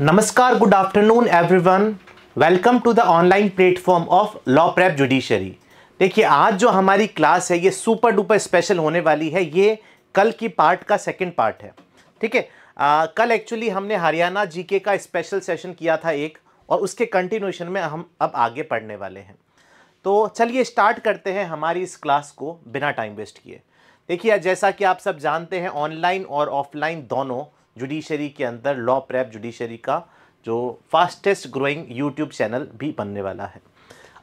नमस्कार good afternoon everyone welcome to the online platform of law prep judiciary देखिए आज जो हमारी क्लास है ये सुपर डुपर स्पेशल होने वाली है ये कल की पार्ट का सेकंड पार्ट है ठीक है कल एक्चुअली हमने हरियाणा जीके का स्पेशल सेशन किया था एक और उसके कंटिन्यूशन में हम अब आगे पढ़ने वाले हैं तो चलिए स्टार्ट करते हैं हमारी इस क्लास को बिना टाइम वेस्ट किए देखिए जैसा कि आप सब जानते हैं ऑनलाइन और ऑफलाइन दोनों जुडिशरी के अंदर लॉ प्रैप जुडिशरी का जो फास्टेस्ट ग्रोइंग यूट्यूब चैनल भी बनने वाला है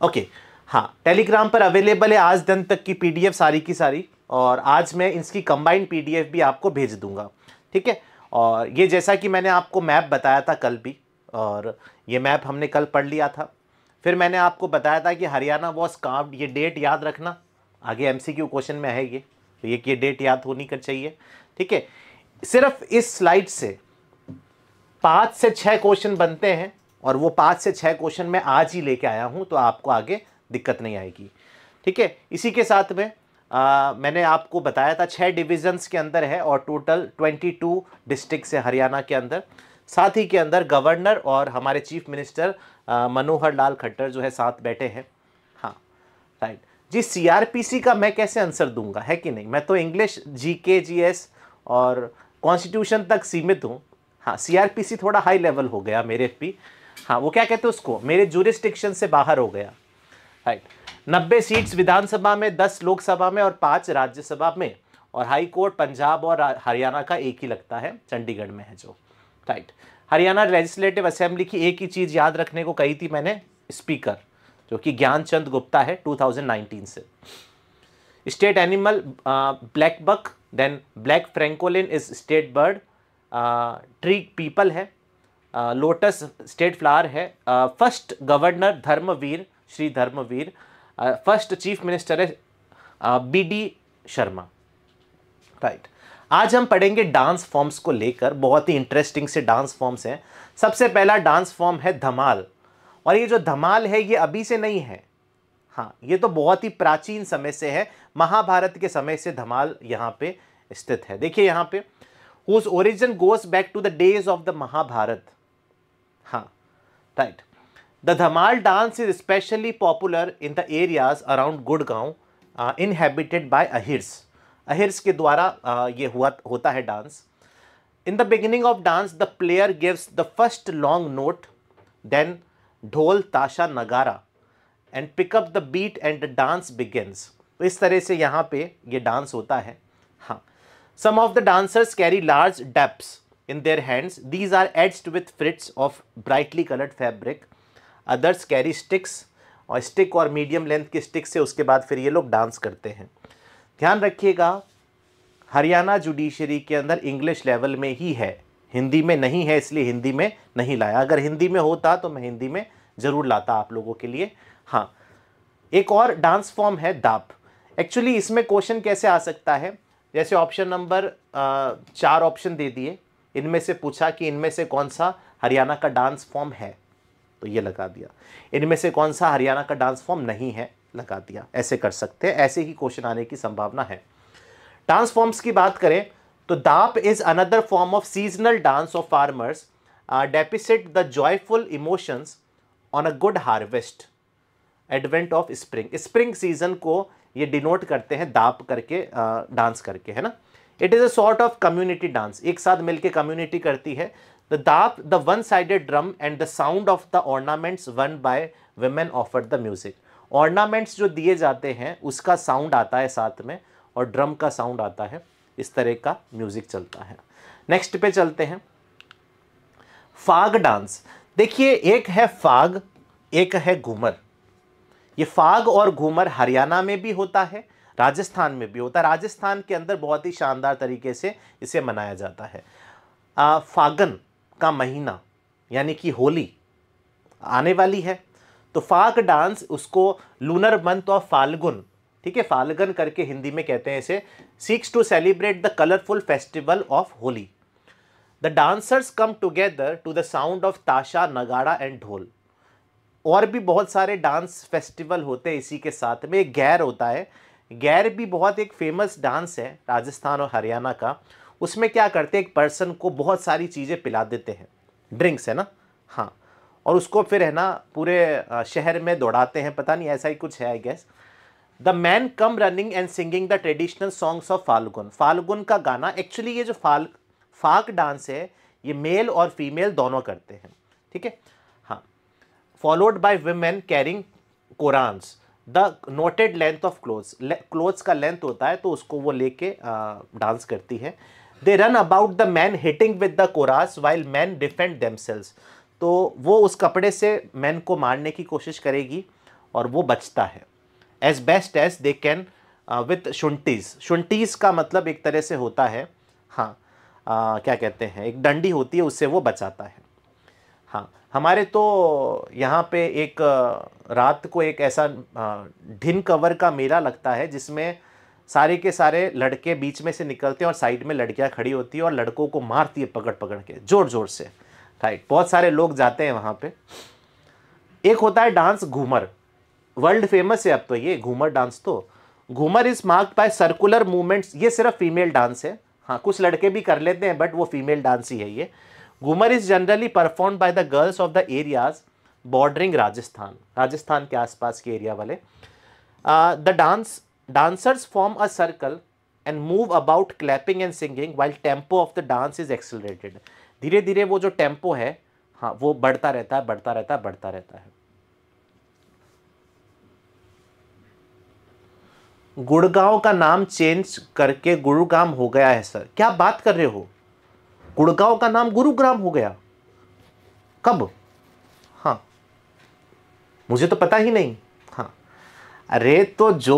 ओके हाँ टेलीग्राम पर अवेलेबल है आज दिन तक की पी सारी की सारी और आज मैं इसकी कंबाइंड पी भी आपको भेज दूंगा ठीक है और ये जैसा कि मैंने आपको मैप बताया था कल भी और ये मैप हमने कल पढ़ लिया था फिर मैंने आपको बताया था कि हरियाणा वॉज कार्व्ड ये डेट याद रखना आगे एमसीक्यू क्वेश्चन में है ये तो ये कि डेट याद होनी कर चाहिए ठीक है सिर्फ इस स्लाइड से पाँच से छः क्वेश्चन बनते हैं और वो पाँच से छः क्वेश्चन मैं आज ही लेके आया हूँ तो आपको आगे दिक्कत नहीं आएगी ठीक है इसी के साथ में आ, मैंने आपको बताया था छः डिविजन्स के अंदर है और टोटल ट्वेंटी टू डिस्ट्रिक्ट है हरियाणा के अंदर साथ ही के अंदर गवर्नर और हमारे चीफ मिनिस्टर मनोहर लाल खट्टर जो है साथ बैठे हैं हाँ राइट जी सीआरपीसी का मैं कैसे आंसर दूंगा है कि नहीं मैं तो इंग्लिश जी जीएस और कॉन्स्टिट्यूशन तक सीमित हूँ हाँ सीआरपीसी थोड़ा हाई लेवल हो गया मेरे पी हाँ वो क्या कहते हैं उसको मेरे जूरिस्टिक्शन से बाहर हो गया राइट नब्बे सीट्स विधानसभा में दस लोकसभा में और पाँच राज्यसभा में और हाई कोर्ट पंजाब और हरियाणा का एक ही लगता है चंडीगढ़ में है जो राइट हरियाणा लेजिस्लेटिव असेंबली की एक ही चीज़ याद रखने को कही थी मैंने स्पीकर जो कि ज्ञानचंद गुप्ता है 2019 से state animal black buck then black francolin is state bird tree peepal है लोटस स्टेट फ्लावर है first governor Dharamvir Shri Dharamvir first chief minister है बी डी शर्मा राइट आज हम पढ़ेंगे डांस फॉर्म्स को लेकर बहुत ही इंटरेस्टिंग से डांस फॉर्म्स हैं सबसे पहला डांस फॉर्म है धमाल और ये जो धमाल है ये अभी से नहीं है हाँ ये तो बहुत ही प्राचीन समय से है महाभारत के समय से धमाल यहाँ पे स्थित है देखिए यहां पे whose origin goes back to the days of the Mahabharata हाँ right the Dhamal dance is specially popular in the areas around Gurgaon inhabited by Ahirs Ahirs के द्वारा uh, ये हुआ होता है dance in the beginning of dance the player gives the first long note then dhol tasha nagara and pick up the beat and the dance begins इस तरह से यहाँ पे ये डांस होता है some of the dancers carry large daps in their hands these are edged with frills of brightly coloured fabric others carry sticks और stick और मीडियम लेंथ की स्टिक्स से उसके बाद फिर ये लोग डांस करते हैं ध्यान रखिएगा हरियाणा जुडिशरी के अंदर इंग्लिश लेवल में ही है हिंदी में नहीं है इसलिए हिंदी में नहीं लाया अगर हिंदी में होता तो मैं हिंदी में ज़रूर लाता आप लोगों के लिए हाँ एक और डांस फॉर्म है दाप एक्चुअली इसमें क्वेश्चन कैसे आ सकता है जैसे ऑप्शन नंबर चार ऑप्शन दे दिए इनमें से पूछा कि इनमें से कौन सा हरियाणा का डांस फॉर्म है तो ये लगा दिया इनमें से कौन सा हरियाणा का डांस फॉर्म नहीं है लगा दिया ऐसे कर सकते हैं ऐसे ही क्वेश्चन आने की संभावना है डांस फॉर्म्स की बात करें तो Daph is another form of seasonal dance of farmers depicts the joyful emotions on a good harvest advent of spring spring season को ये डिनोट करते हैं दाप करके डांस करके है ना it is a sort of community dance एक साथ मिलके कम्युनिटी करती है the Daph the one sided drum and the sound of the ornaments worn by women offer the music ornaments जो दिए जाते हैं उसका साउंड आता है साथ में और ड्रम का साउंड आता है इस तरह का म्यूजिक चलता है नेक्स्ट पे चलते हैं फाग डांस देखिए एक है फाग एक है घूमर ये फाग और घूमर हरियाणा में भी होता है राजस्थान में भी होता है राजस्थान के अंदर बहुत ही शानदार तरीके से इसे मनाया जाता है आ, फागन का महीना यानी कि होली आने वाली है तो फाग डांस उसको लूनर मंथ ऑफ फाल्गुन ठीक है फाल्गुन करके हिंदी में कहते हैं इसे seeks to celebrate the colourful festival of Holi the dancers come together to the sound of tasha nagada and ढोल और भी बहुत सारे डांस फेस्टिवल होते हैं इसी के साथ में एक गैर होता है गैर भी बहुत एक फेमस डांस है राजस्थान और हरियाणा का उसमें क्या करते हैं एक पर्सन को बहुत सारी चीज़ें पिला देते हैं ड्रिंक्स है ना हाँ और उसको फिर है ना पूरे शहर में दौड़ाते हैं पता नहीं ऐसा ही कुछ है I guess the man come running and singing the traditional songs of Phalgun Phalgun का गाना एक्चुअली ये जो फाल फाक डांस है ये मेल और फीमेल दोनों करते हैं ठीक है followed by women carrying kooras the knotted length of cloths cloths का लेंथ होता है तो उसको वो लेके डांस करती है they run about the man hitting with the koras while man defend selves तो वो उस कपड़े से मैन को मारने की कोशिश करेगी और वो बचता है as best as they can with शुंटीज़ शुंटीज़ का मतलब एक तरह से होता है हाँ uh, क्या कहते हैं एक डंडी होती है उससे वो बचाता है हाँ हमारे तो यहाँ पे एक रात को एक ऐसा ढिन कवर का मेला लगता है जिसमें सारे के सारे लड़के बीच में से निकलते हैं और साइड में लड़कियाँ खड़ी होती है और लड़कों को मारती है पकड़ पकड़ के ज़ोर ज़ोर से राइट बहुत सारे लोग जाते हैं वहाँ पे एक होता है डांस घूमर वर्ल्ड फेमस है अब तो ये घूमर डांस तो Ghoomar is mark by circular movements ये सिर्फ फीमेल डांस है हाँ कुछ लड़के भी कर लेते हैं बट वो फीमेल डांस ही है ये Ghoomar is generally perform by the girls of the areas bordering Rajasthan Rajasthan के आसपास के एरिया वाले the dance dancers form a circle and move about clapping and singing while tempo of the dance is accelerated धीरे धीरे वो जो टेम्पो है हाँ वो बढ़ता रहता है बढ़ता रहता है बढ़ता रहता है गुड़गांव का नाम चेंज करके गुरुगाम हो गया है सर क्या बात कर रहे हो गुड़गांव का नाम गुरुग्राम हो गया कब हाँ मुझे तो पता ही नहीं हाँ अरे तो जो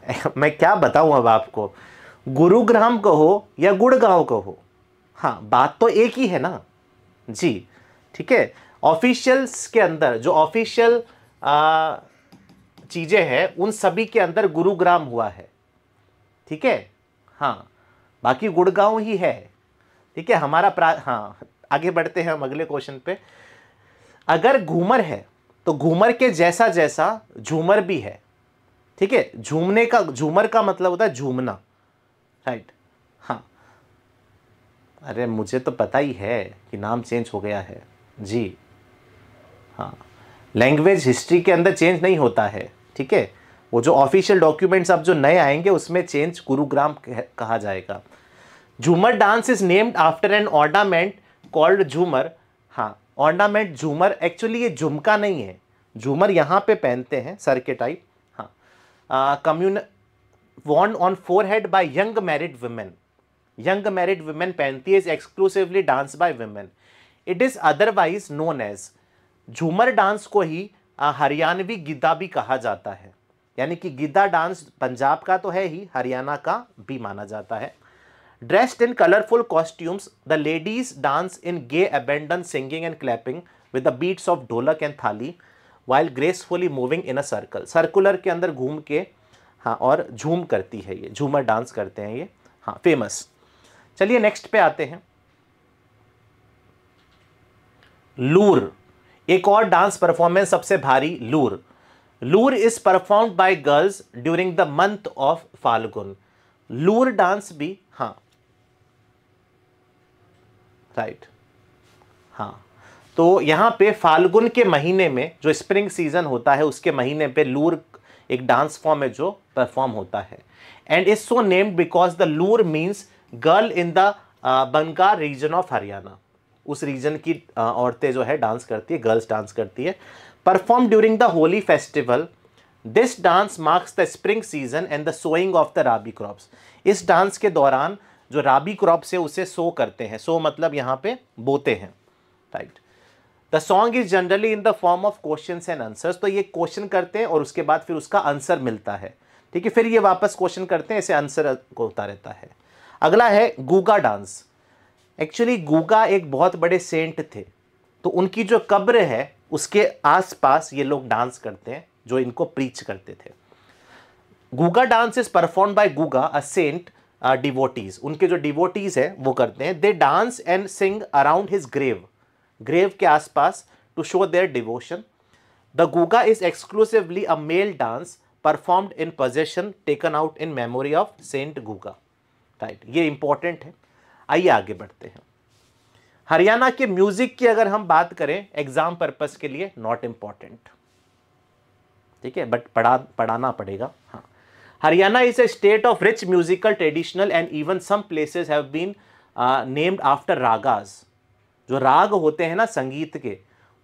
मैं क्या बताऊँ अब आपको गुरुग्राम कहो या गुड़गांव कहो हाँ बात तो एक ही है ना जी ठीक है ऑफिशियल्स के अंदर जो ऑफिशियल चीज़ें हैं उन सभी के अंदर गुरुग्राम हुआ है ठीक है हाँ बाकी गुड़गांव ही है ठीक है हमारा प्रा हाँ आगे बढ़ते हैं हम अगले क्वेश्चन पे अगर घूमर है तो घूमर के जैसा जैसा झूमर भी है ठीक है झूमने का झूमर का मतलब होता है झूमना राइट हाँ अरे मुझे तो पता ही है कि नाम चेंज हो गया है जी हाँ लैंग्वेज हिस्ट्री के अंदर चेंज नहीं होता है ठीक है वो जो ऑफिशियल डॉक्यूमेंट्स अब जो नए आएंगे उसमें चेंज गुरुग्राम कहा जाएगा Jhoomar dance is named after an ornament called Jhoomar हाँ ऑर्नामेंट झूमर एक्चुअली ये झुमका नहीं है झूमर यहाँ पे पहनते हैं सर के टाइप हाँ commonly worn on forehead by young married women young married women पहनती है is exclusively dance by women it is otherwise known as Jhoomar dance को ही हरियाणवी गिद्दा भी कहा जाता है यानी कि गिद्दा डांस पंजाब का तो है ही हरियाणा का भी माना जाता है Dressed in colorful costumes, the ladies dance in gay abandon, singing and clapping with the beats of ढोलक and थाली while gracefully moving in a circle. Circular के अंदर घूम के हाँ और झूम करती है ये झूमर डांस करते हैं ये हाँ फेमस चलिए नेक्स्ट पे आते हैं लूर एक और डांस परफॉर्मेंस सबसे भारी Loor Loor is performed by girls during the month of Phalgun Loor dance भी हाँ राइट हाँ तो यहाँ पे फाल्गुन के महीने में जो स्प्रिंग सीजन होता है उसके महीने पे लूर एक डांस फॉर्म है जो परफॉर्म होता है and is so named because the Loor means girl in the Bangar region of Haryana उस रीजन की uh, औरतें जो है डांस करती है गर्ल्स डांस करती है perform during the Holi festival this dance marks the spring season and the sowing of the rabi crops इस डांस के दौरान जो राबी क्रॉप से उसे सो करते हैं सो मतलब यहाँ पे बोते हैं right the song is generally in the form of question and answers तो ये क्वेश्चन करते हैं और उसके बाद फिर उसका आंसर मिलता है ठीक है फिर ये वापस क्वेश्चन करते हैं ऐसे आंसर होता रहता है अगला है गूगा डांस एक्चुअली गूगा एक बहुत बड़े सेंट थे तो उनकी जो कब्र है उसके आसपास ये लोग डांस करते हैं जो इनको प्रीच करते थे Guga dance is perform by Guga a saint devotees uh, उनके जो डिवोटीज हैं वो करते हैं they dance and sing around his grave grave के आसपास to show their devotion the Guga is exclusively a male dance performed in possession taken out in memory of saint Guga right ये important है आइए आगे बढ़ते हैं हरियाणा के म्यूजिक की अगर हम बात करें एग्जाम पर्पज के लिए नॉट इम्पॉर्टेंट ठीक है बट पढ़ा पढ़ाना पड़ेगा हाँ Haryana is a state of rich musical traditional and even some places have been named after ragas जो राग होते हैं ना संगीत के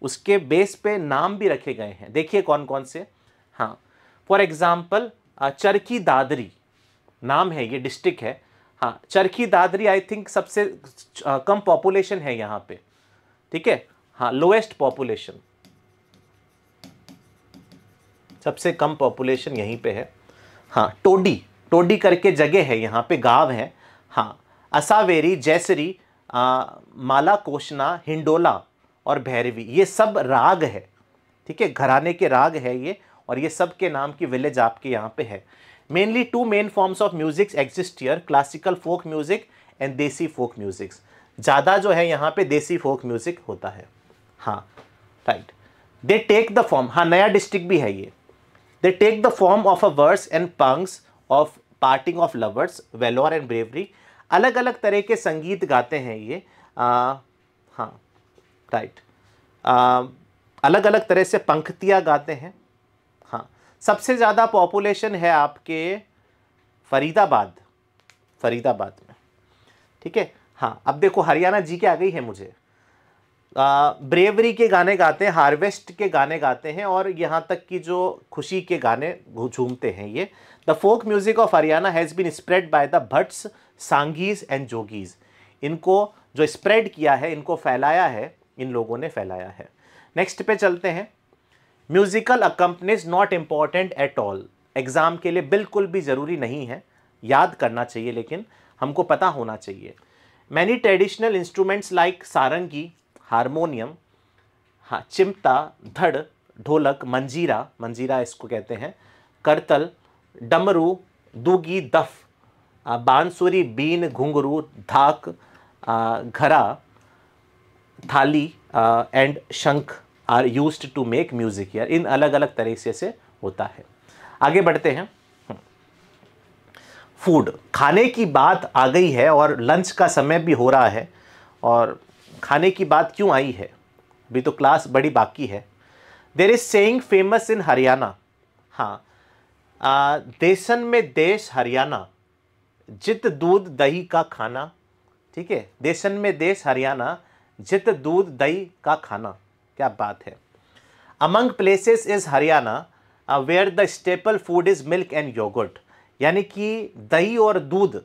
उसके बेस पे नाम भी रखे गए हैं देखिए कौन कौन से हाँ for example uh, Charkhi Dadri नाम है ये डिस्ट्रिक्ट है हाँ चरखी दादरी आई थिंक सबसे uh, कम पॉपुलेशन है यहाँ पे ठीक है हाँ लोएस्ट पॉपुलेशन सबसे कम पॉपुलेशन यहीं पे है हाँ टोडी टोडी करके जगह है यहाँ पे गांव है हाँ असावेरी जैसरी आ, माला कोशना हिंडोला और भैरवी ये सब राग है ठीक है घराने के राग है ये और ये सब के नाम की विलेज आपके यहाँ पे है mainly two main forms of musics exist here classical folk music and desi folk musics ज़्यादा जो है यहाँ पे देसी फोक म्यूज़िक होता है हाँ right they take the form हाँ नया डिस्ट्रिक्ट भी है ये They take the form of a verse and pangs of parting of lovers, valor and bravery. अलग अलग तरह के संगीत गाते हैं ये हाँ राइट अलग अलग तरह से पंक्तियाँ गाते हैं हाँ सबसे ज़्यादा पॉपुलेशन है आपके फरीदाबाद फरीदाबाद में ठीक है हाँ अब देखो हरियाणा जी के आ गई है मुझे ब्रेवरी के गाने गाते हैं हार्वेस्ट के गाने गाते हैं और यहाँ तक कि जो खुशी के गाने झूमते हैं ये the folk music of Haryana has been spread by the Bhats Saangis and जोगीज इनको जो स्प्रेड किया है इनको फैलाया है इन लोगों ने फैलाया है नेक्स्ट पे चलते हैं musical accompanies not important at all exam के लिए बिल्कुल भी ज़रूरी नहीं है याद करना चाहिए लेकिन हमको पता होना चाहिए many traditional instruments like sarangi harmonium हाँ चिमटा धड़ ढोलक मंजीरा मंजीरा इसको कहते हैं करतल डमरू दूगी दफ बांसुरी बीन घुंगरू धाक घरा thali and shankh are used to make music यार इन अलग अलग तरीके से होता है आगे बढ़ते हैं फूड हम्म। खाने की बात आ गई है और लंच का समय भी हो रहा है और खाने की बात क्यों आई है अभी तो क्लास बड़ी बाकी है there is saying famous in Haryana हाँ आ, देशन में देश हरियाणा जित दूध दही का खाना ठीक है देशन में देश हरियाणा जित दूध दही का खाना क्या बात है among places is Haryana where the staple food is milk and yogurt यानी कि दही और दूध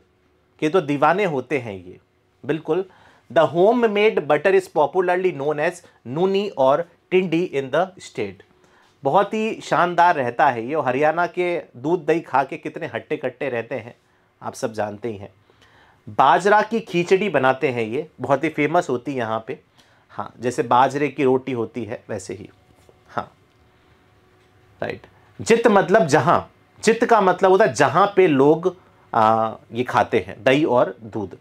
के तो दीवाने होते हैं ये बिल्कुल the home made butter is popularly known as nooni और टिंडी इन द स्टेट बहुत ही शानदार रहता है ये हरियाणा के दूध दही खा के कितने हट्टे कट्टे रहते हैं आप सब जानते ही हैं बाजरा की खिचड़ी बनाते हैं ये बहुत ही फेमस होती है यहाँ पे हाँ जैसे बाजरे की रोटी होती है वैसे ही हाँ राइट जित मतलब जहाँ चित्त का मतलब होता है जहाँ पे लोग आ, ये खाते हैं दही और दूध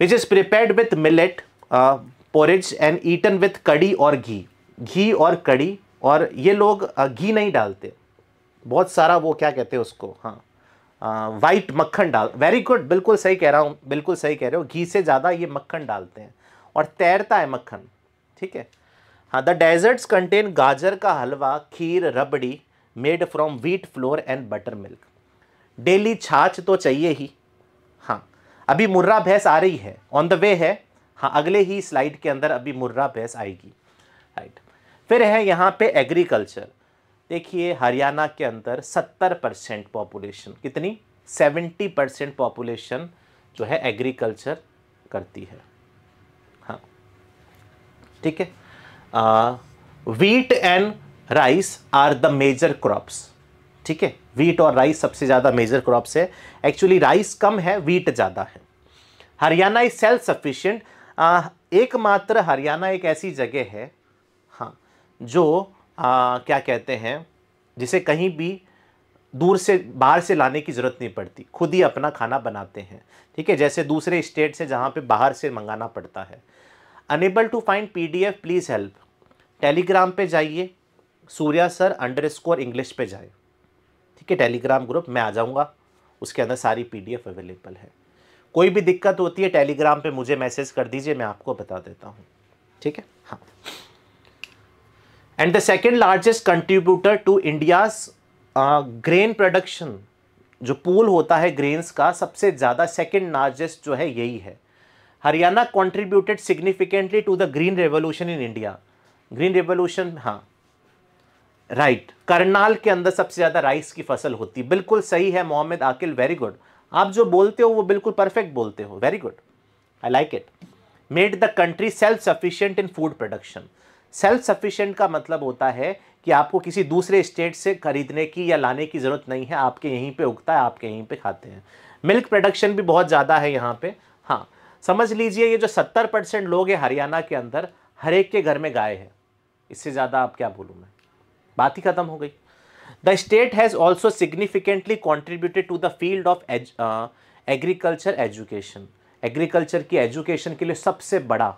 which is prepared with millet porridge and eaten with kadhi और घी घी और कड़ी और ये लोग uh, घी नहीं डालते बहुत सारा वो क्या कहते हैं उसको हाँ वाइट uh, मक्खन डाल वेरी गुड बिल्कुल सही कह रहा हूँ बिल्कुल सही कह रहे हो घी से ज़्यादा ये मक्खन डालते हैं और तैरता है मक्खन ठीक है हाँ द डेजर्ट्स कंटेन गाजर का halwa kheer rabri made from wheat flour and butter milk daily छाछ तो चाहिए ही अभी मुर्रा भैंस आ रही है ऑन द वे है हाँ अगले ही स्लाइड के अंदर अभी मुर्रा भैंस आएगी राइट फिर है यहाँ पे एग्रीकल्चर देखिए हरियाणा के अंदर 70 परसेंट पॉपुलेशन कितनी 70 परसेंट पॉपुलेशन जो है एग्रीकल्चर करती है हाँ ठीक है wheat and rice are the major crops ठीक है वीट और राइस सबसे ज़्यादा मेजर क्रॉप्स है एक्चुअली राइस कम है वीट ज़्यादा है हरियाणा इज सेल्फ सफिशियंट एकमात्र हरियाणा एक ऐसी जगह है हाँ जो आ, क्या कहते हैं जिसे कहीं भी दूर से बाहर से लाने की ज़रूरत नहीं पड़ती खुद ही अपना खाना बनाते हैं ठीक है जैसे दूसरे स्टेट से जहाँ पे बाहर से मंगाना पड़ता है unable to find PDF please help Telegram पे जाइए Surya sir underscore English पे जाए ठीक है टेलीग्राम ग्रुप मैं आ जाऊँगा उसके अंदर सारी पी अवेलेबल है कोई भी दिक्कत होती है टेलीग्राम पर मुझे मैसेज कर दीजिए मैं आपको बता देता हूँ ठीक है हाँ and the second largest contributor to India's grain production जो पूल होता है ग्रेन्स का सबसे ज़्यादा सेकेंड लार्जेस्ट जो है यही है Haryana contributed significantly to the green revolution in India green revolution हाँ राइट right. करनाल के अंदर सबसे ज़्यादा राइस की फसल होती है बिल्कुल सही है मोहम्मद आकिल वेरी गुड आप जो बोलते हो वो बिल्कुल परफेक्ट बोलते हो very good I like it made the country self sufficient in food production self sufficient का मतलब होता है कि आपको किसी दूसरे स्टेट से खरीदने की या लाने की ज़रूरत नहीं है आपके यहीं पे उगता है आपके यहीं पे खाते हैं मिल्क प्रोडक्शन भी बहुत ज़्यादा है यहाँ पे हाँ समझ लीजिए ये जो सत्तर परसेंट लोग हैं हरियाणा के अंदर हर एक के घर में गाय है इससे ज़्यादा आप क्या बोलूँ मैं बात ही खत्म हो गई the state has also significantly contributed to the field of agriculture education agriculture की एजुकेशन के लिए सबसे बड़ा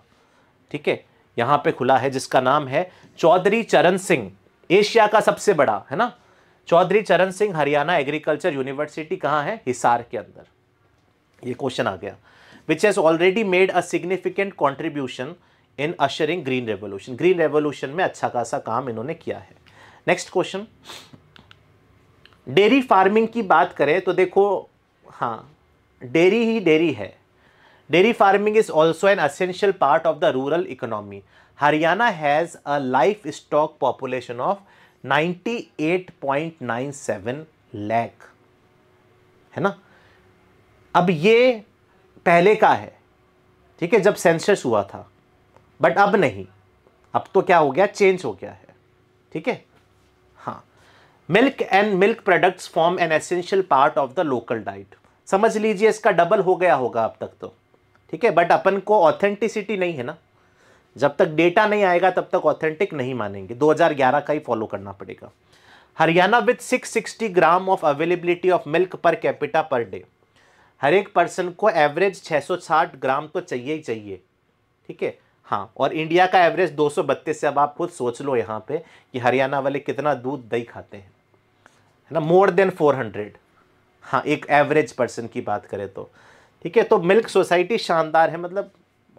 ठीक है यहाँ पे खुला है जिसका नाम है चौधरी चरण सिंह एशिया का सबसे बड़ा है ना चौधरी चरण सिंह हरियाणा एग्रीकल्चर यूनिवर्सिटी कहाँ है हिसार के अंदर ये क्वेश्चन आ गया which has already made a significant contribution in ushering green revolution green revolution में अच्छा खासा काम इन्होंने किया है नेक्स्ट क्वेश्चन डेयरी फार्मिंग की बात करें तो देखो हाँ डेयरी ही डेयरी है dairy farming is also an essential part of the rural economy Haryana has a life stock population of 98.97 lakh है ना अब ये पहले का है ठीक है जब सेंसस हुआ था बट अब नहीं अब तो क्या हो गया चेंज हो गया है ठीक है milk and milk products form an essential part of the local diet समझ लीजिए इसका डबल हो गया होगा अब तक तो ठीक है बट अपन को ऑथेंटिसिटी नहीं है ना जब तक डेटा नहीं आएगा तब तक ऑथेंटिक नहीं मानेंगे 2011 का ही फॉलो करना पड़ेगा Haryana with 660 gram of availability of milk per capita per day हर एक पर्सन को एवरेज 660 ग्राम तो चाहिए ही चाहिए ठीक है हाँ और इंडिया का एवरेज दो से अब आप खुद सोच लो यहाँ पे कि हरियाणा वाले कितना दूध दही खाते हैं है ना मोर देन फोर हंड्रेड हाँ एक एवरेज पर्सन की बात करें तो ठीक है तो मिल्क सोसाइटी शानदार है मतलब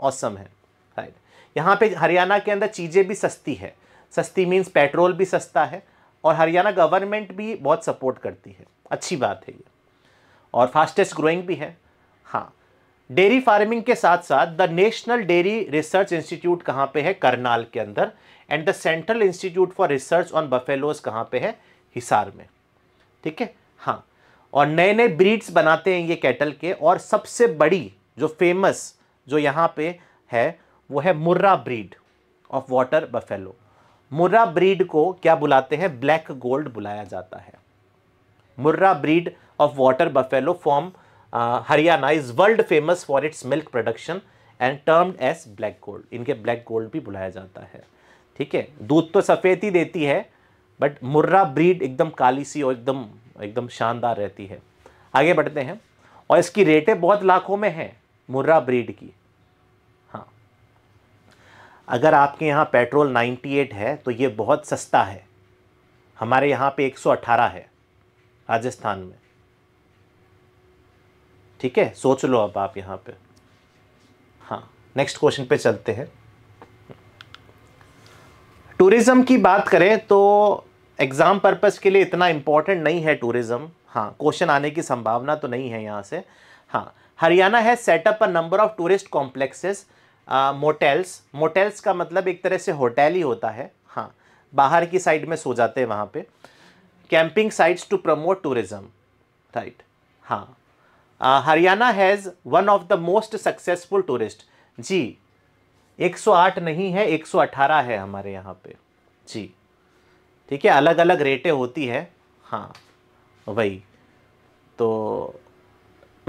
औसम है राइट यहाँ पे हरियाणा के अंदर चीज़ें भी सस्ती है सस्ती मीन्स पेट्रोल भी सस्ता है और हरियाणा गवर्नमेंट भी बहुत सपोर्ट करती है अच्छी बात है ये और फास्टेस्ट ग्रोइंग भी है हाँ डेयरी फार्मिंग के साथ साथ the national dairy research institute कहाँ पे है करनाल के अंदर and the central institute for research on buffaloes कहाँ पे है हिसार में ठीक है हाँ और नए नए ब्रीड्स बनाते हैं ये कैटल के और सबसे बड़ी जो फेमस जो यहाँ पे है वो है Murrah breed of water buffalo Murrah breed को क्या बुलाते हैं ब्लैक गोल्ड बुलाया जाता है Murrah breed of water buffalo from Haryana is world famous for its milk production and termed as black gold इनके ब्लैक गोल्ड भी बुलाया जाता है ठीक है दूध तो सफ़ेद ही देती है बट मुर्रा ब्रीड एकदम काली सी और एकदम एकदम शानदार रहती है आगे बढ़ते हैं और इसकी रेटें बहुत लाखों में हैं मुर्रा ब्रीड की हाँ अगर आपके यहाँ पेट्रोल 98 है तो ये बहुत सस्ता है हमारे यहाँ पे 118 है राजस्थान में ठीक है सोच लो अब आप यहाँ पे हाँ नेक्स्ट क्वेश्चन पे चलते हैं टूरिज़्म की बात करें तो एग्ज़ाम पर्पज़ के लिए इतना इंपॉर्टेंट नहीं है टूरिज़्म हाँ क्वेश्चन आने की संभावना तो नहीं है यहाँ से हाँ हरियाणा है setup a number of tourist complexes motels motels का मतलब एक तरह से होटल ही होता है हाँ बाहर की साइड में सो जाते हैं वहाँ पे camping sites to promote tourism right हाँ Haryana has one of the most successful tourist जी 108 नहीं है 118 है हमारे यहाँ पे जी ठीक है अलग अलग रेटें होती है हाँ वही तो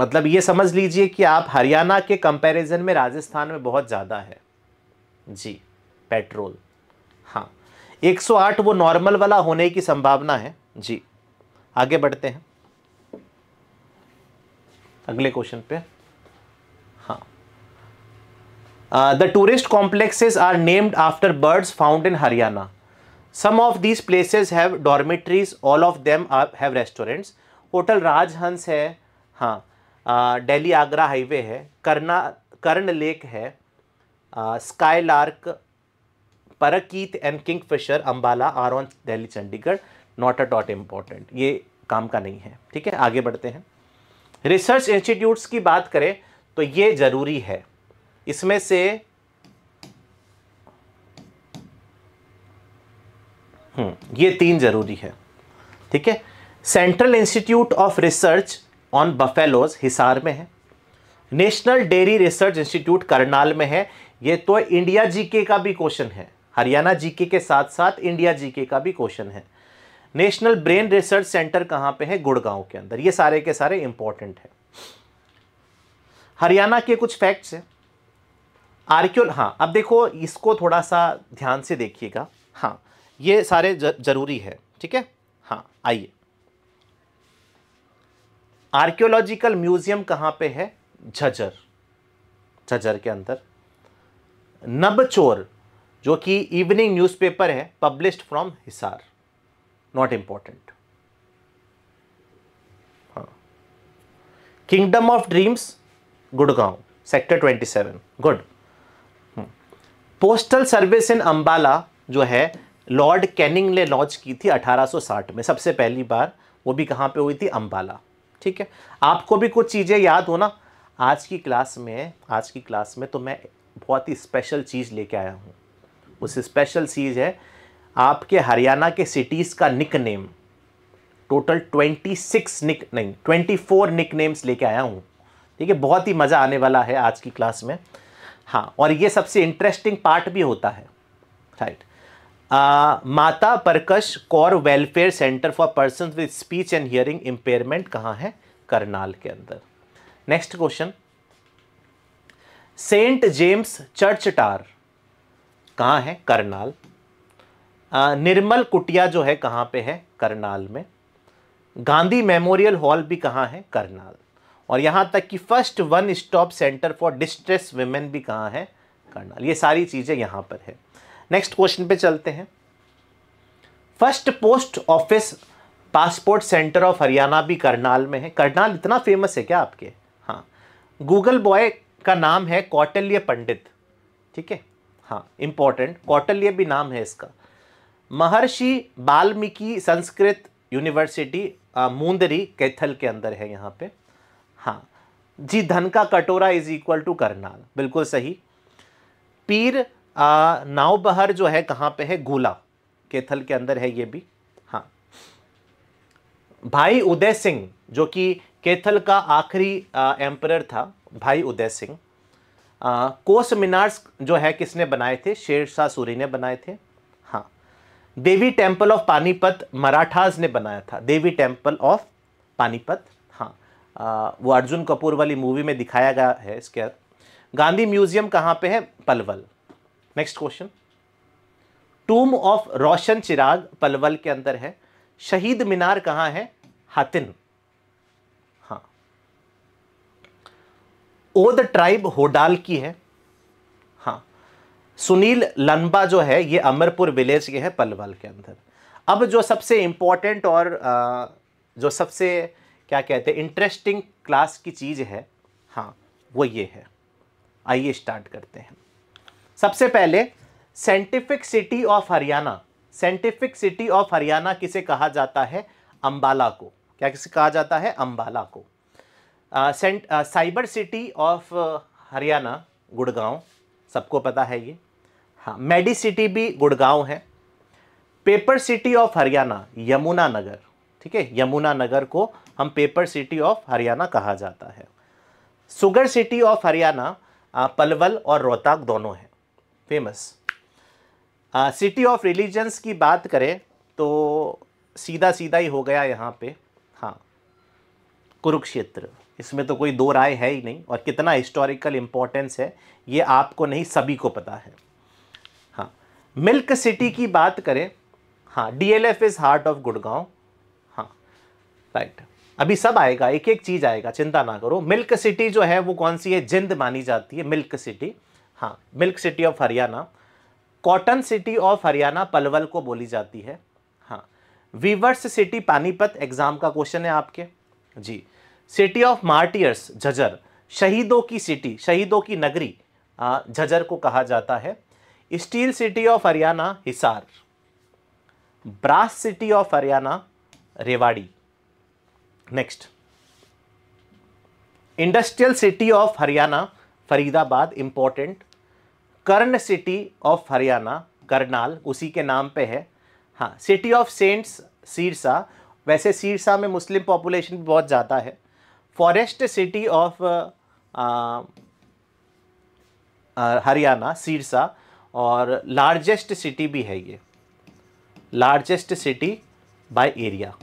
मतलब ये समझ लीजिए कि आप हरियाणा के कंपैरिजन में राजस्थान में बहुत ज़्यादा है जी पेट्रोल हाँ 108 वो नॉर्मल वाला होने की संभावना है जी आगे बढ़ते हैं अगले क्वेश्चन पे हाँ the tourist complexes are named after birds found in Haryana some of this places have dormitories all of them are, restaurants hotel Rajhans है हाँ डेली आगरा हाईवे है करना कर्ण लेक है sky lark parakeet and king fisher Ambala are on Delhi Chandigarh not a dot important ये काम का नहीं है ठीक है आगे बढ़ते हैं रिसर्च इंस्टीट्यूट्स की बात करें तो ये ज़रूरी है इसमें से हम्म। ये तीन ज़रूरी है ठीक है central institute of research on buffaloes Hisar में है national dairy research institute Karnal में है ये तो इंडिया जीके का भी क्वेश्चन है हरियाणा जीके के साथ साथ इंडिया जीके का भी क्वेश्चन है नेशनल ब्रेन रिसर्च सेंटर कहाँ पे है गुड़गांव के अंदर ये सारे के सारे इंपॉर्टेंट है हरियाणा के कुछ फैक्ट्स हैं आर्क्योल हाँ अब देखो इसको थोड़ा सा ध्यान से देखिएगा हाँ ये सारे ज़रूरी है ठीक है हाँ आइए आर्कियोलॉजिकल म्यूजियम कहां पे है झजर झजर के अंदर नबचोर जो कि इवनिंग न्यूज़पेपर है published from Hisar not important kingdom of dreams Gurgaon sector 27 good postal service in Ambala जो है लॉर्ड कैनिंग ने लॉन्च की थी 1860 में सबसे पहली बार वो भी कहाँ पे हुई थी अम्बाला ठीक है आपको भी कुछ चीज़ें याद हो ना आज की क्लास में आज की क्लास में तो मैं बहुत ही स्पेशल चीज़ लेके आया हूँ उस स्पेशल चीज़ है आपके हरियाणा के सिटीज़ का nick name total twenty six nick नहीं ट्वेंटी फोर निक नेम्स लेके आया हूँ ठीक है बहुत ही मज़ा आने वाला है आज की क्लास में हाँ और ये सबसे इंटरेस्टिंग पार्ट भी होता है राइट right. आ, Mata Parkash Kaur welfare centre for person with speech and hearing impairment कहाँ है करनाल के अंदर next question saint James church टार कहाँ है करनाल आ, निर्मल कुटिया जो है कहाँ पे है करनाल में गांधी मेमोरियल हॉल भी कहाँ है करनाल और यहाँ तक कि first one stop centre for distress women भी कहाँ है करनाल ये सारी चीज़ें यहाँ पर है नेक्स्ट क्वेश्चन पे चलते हैं first post office passport centre of Haryana भी करनाल में है करनाल इतना फेमस है क्या आपके हाँ गूगल बॉय का नाम है कौटल्य पंडित ठीक है हाँ इम्पोर्टेंट कौटल्य भी नाम है इसका महर्षि वाल्मीकि संस्कृत यूनिवर्सिटी मुंदरी कैथल के अंदर है यहाँ पे हाँ जी धन का कटोरा इज इक्वल टू करनाल बिल्कुल सही पीर आ, नाव बहर जो है कहाँ पे है गोला केथल के अंदर है ये भी हाँ भाई उदय सिंह जो कि केथल का आखिरी एम्पर था भाई उदय सिंह कोस मीनार्स जो है किसने बनाए थे शेर शाह सूरी ने बनाए थे हाँ देवी टेम्पल ऑफ पानीपत मराठास ने बनाया था देवी टेम्पल ऑफ पानीपत हाँ आ, वो अर्जुन कपूर वाली मूवी में दिखाया गया है इसके गांधी म्यूजियम कहाँ पे है Palwal next question tomb of Roshan Chirag Palwal के अंदर है शहीद मीनार कहाँ है हातिन हाँ ओ द ट्राइब होडाल की है हाँ सुनील लंबा जो है ये अमरपुर विलेज के है पलवल के अंदर अब जो सबसे इंपॉर्टेंट और जो सबसे क्या कहते हैं इंटरेस्टिंग क्लास की चीज़ है हाँ वो ये है आइए स्टार्ट करते हैं सबसे पहले scientific city of Haryana scientific city of Haryana किसे कहा जाता है अम्बाला को क्या किसे कहा जाता है अम्बाला को cyber city of Haryana Gurgaon सबको पता है ये हाँ मेडी सिटी भी गुड़गांव है paper city of Haryana Yamuna Nagar ठीक है यमुना नगर को हम पेपर सिटी ऑफ हरियाणा कहा जाता है sugar city of Haryana Palwal और रोहताक दोनों हैं फेमस सिटी ऑफ रिलीजन्स की बात करें तो सीधा सीधा ही हो गया यहाँ पे हाँ कुरुक्षेत्र इसमें तो कोई दो राय है ही नहीं और कितना हिस्टोरिकल इम्पोर्टेंस है ये आपको नहीं सभी को पता है हाँ मिल्क सिटी की बात करें हाँ D L F is heart of Gurgaon हाँ राइट अभी सब आएगा एक एक चीज़ आएगा चिंता ना करो मिल्क सिटी जो है वो कौन सी है जिंद मानी जाती है मिल्क सिटी हाँ milk city of Haryana cotton city of Haryana Palwal को बोली जाती है हाँ वीवर्स सिटी पानीपत एग्जाम का क्वेश्चन है आपके जी सिटी ऑफ मार्टियर्स झजर शहीदों की सिटी शहीदों की नगरी झजर को कहा जाता है steel city of Haryana Hisar brass city of Haryana Rewari next industrial city of Haryana Faridabad important Karna city of Haryana Karnal उसी के नाम पे है हाँ सिटी ऑफ सेंट्स सिरसा वैसे सिरसा में मुस्लिम पॉपुलेशन भी बहुत ज़्यादा है forest city of Haryana Sirsa और लार्जेस्ट सिटी भी है ये लार्जेस्ट सिटी बाय एरिया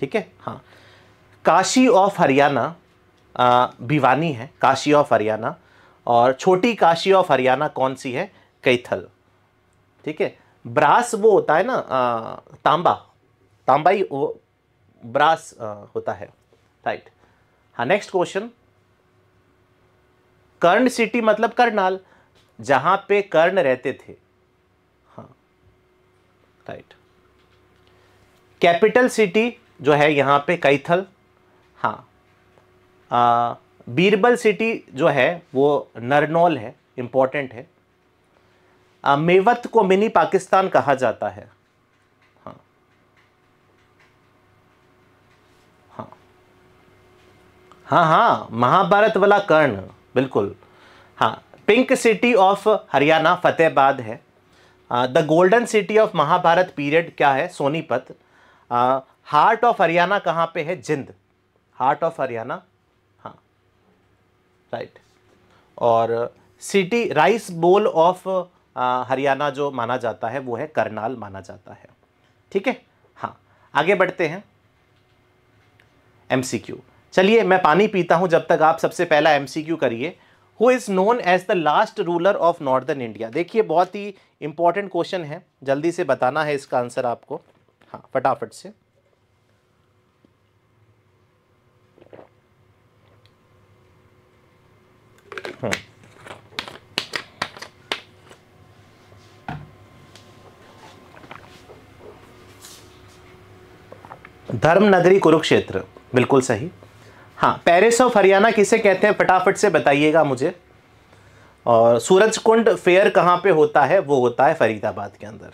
ठीक है हाँ काशी ऑफ हरियाणा भिवानी है काशी ऑफ हरियाणा और छोटी काशी ऑफ हरियाणा कौन सी है कैथल ठीक है ब्रास वो होता है ना आ, तांबा तांबा ही वो ब्रास आ, होता है राइट हाँ नेक्स्ट क्वेश्चन कर्ण सिटी मतलब करनाल जहां पे कर्ण रहते थे हाँ राइट कैपिटल सिटी जो है यहां पे कैथल हाँ बीरबल सिटी जो है वो नरनौल है इम्पोर्टेंट है आ, मेवत को मिनी पाकिस्तान कहा जाता है हाँ हाँ हाँ हाँ महाभारत वाला कर्ण बिल्कुल हाँ pink city of Haryana Fatehabad है the golden city of Mahabharata period क्या है सोनीपत हार्ट ऑफ हरियाणा कहाँ पे है Jind heart of Haryana right और city rice bowl of Haryana जो माना जाता है वो है करनाल माना जाता है ठीक है हाँ आगे बढ़ते हैं एमसीक्यू चलिए मैं पानी पीता हूँ जब तक आप सबसे पहला एमसीक्यू करिए who is known as the last ruler of northern India देखिए बहुत ही इंपॉर्टेंट क्वेश्चन है जल्दी से बताना है इसका आंसर आपको हाँ फटाफट से धर्म धर्मनगरी कुरुक्षेत्र बिल्कुल सही हाँ पेरिस ऑफ हरियाणा किसे कहते हैं फटाफट से बताइएगा मुझे और सूरज कुंड फेयर कहाँ पे होता है वो होता है फरीदाबाद के अंदर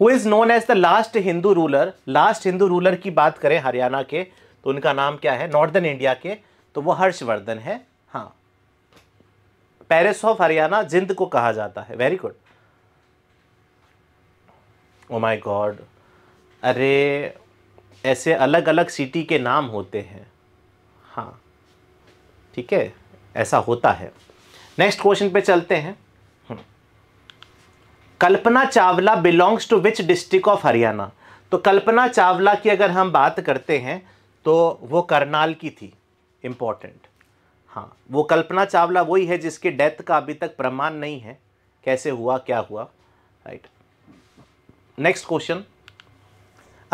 who is known as the last Hindu ruler last Hindu ruler की बात करें हरियाणा के तो उनका नाम क्या है नॉर्दर्न इंडिया के तो वो हर्षवर्धन है पेरिस ऑफ हरियाणा जिंद को कहा जाता है very good oh my God अरे ऐसे अलग अलग सिटी के नाम होते हैं हाँ ठीक है ऐसा होता है नेक्स्ट क्वेश्चन पे चलते हैं hmm. Kalpana Chawla belongs to which district of Haryana तो कल्पना चावला की अगर हम बात करते हैं तो वो करनाल की थी इंपॉर्टेंट हाँ वो कल्पना चावला वही है जिसके डेथ का अभी तक प्रमाण नहीं है कैसे हुआ क्या हुआ right next question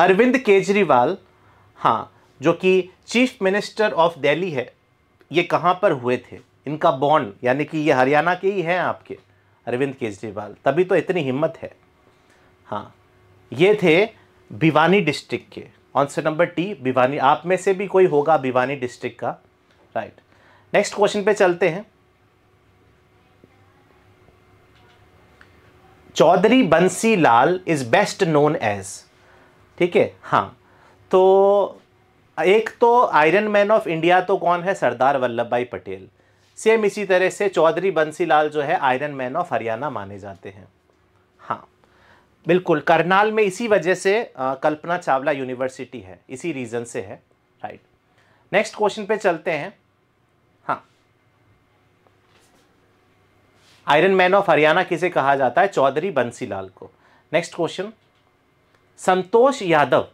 Arvind Kejriwal हाँ जो कि चीफ मिनिस्टर ऑफ दिल्ली है ये कहाँ पर हुए थे इनका बॉन्ड यानी कि ये हरियाणा के ही हैं आपके अरविंद केजरीवाल तभी तो इतनी हिम्मत है हाँ ये थे भिवानी डिस्ट्रिक्ट के आंसर नंबर टी भिवानी आप में से भी कोई होगा भिवानी डिस्ट्रिक्ट का राइट नेक्स्ट क्वेश्चन पे चलते हैं Chaudhary Bansi Lal is best known as ठीक है हाँ तो एक तो आयरन मैन ऑफ इंडिया तो कौन है सरदार वल्लभ भाई पटेल सेम इसी तरह से चौधरी बंसीलाल जो है आयरन मैन ऑफ हरियाणा माने जाते हैं हाँ बिल्कुल करनाल में इसी वजह से आ, कल्पना चावला यूनिवर्सिटी है इसी रीज़न से है राइट नेक्स्ट क्वेश्चन पे चलते हैं आयरन मैन ऑफ हरियाणा किसे कहा जाता है चौधरी बंसीलाल को next question Santosh Yadav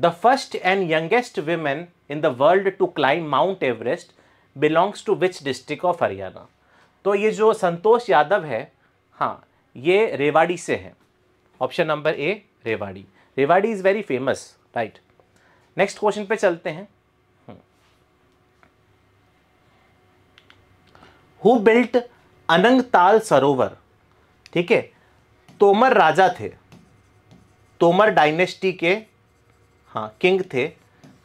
the first and youngest women in the world to climb Mount Everest belongs to which district of Haryana तो ये जो संतोष यादव है हाँ ये रेवाड़ी से हैं option number A Rewari Rewari is very famous right next question पे चलते हैं हु हम्म। बिल्ट अनंगताल सरोवर ठीक है तोमर राजा थे तोमर डायनेस्टी के हाँ किंग थे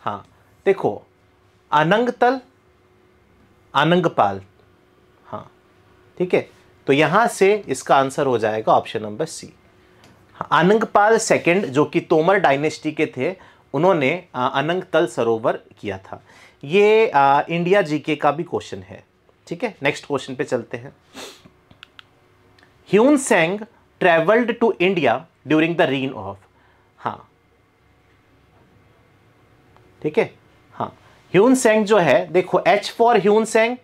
हाँ देखो अनंगतल अनंगपाल हाँ ठीक है तो यहाँ से इसका आंसर हो जाएगा ऑप्शन नंबर सी हाँ, अनंगपाल सेकंड जो कि तोमर डायनेस्टी के थे उन्होंने अनंगतल सरोवर किया था ये इंडिया जीके का भी क्वेश्चन है ठीक है नेक्स्ट क्वेश्चन पे चलते हैं Hiuen Tsang travelled to India during the reign of हाँ ठीक है हाँ ह्यून सेंग जो है देखो H for Hiuen Tsang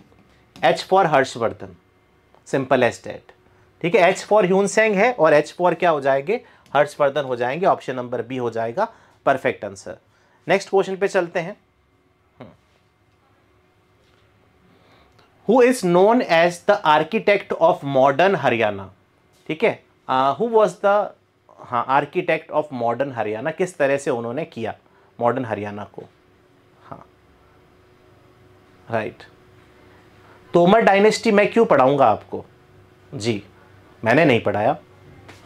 H for Harshvardhan simple as date ठीक है एच फॉर ह्यून सेंग है और एच फॉर क्या हो जाएंगे हर्षवर्धन हो जाएंगे ऑप्शन नंबर बी हो जाएगा परफेक्ट आंसर नेक्स्ट क्वेश्चन पे चलते हैं who is known as the architect of modern Haryana ठीक है हु वॉज द हाँ आर्किटेक्ट ऑफ मॉडर्न हरियाणा किस तरह से उन्होंने किया मॉडर्न हरियाणा को हाँ राइट तोमर डायनेस्टी मैं क्यों पढ़ाऊंगा आपको जी मैंने नहीं पढ़ाया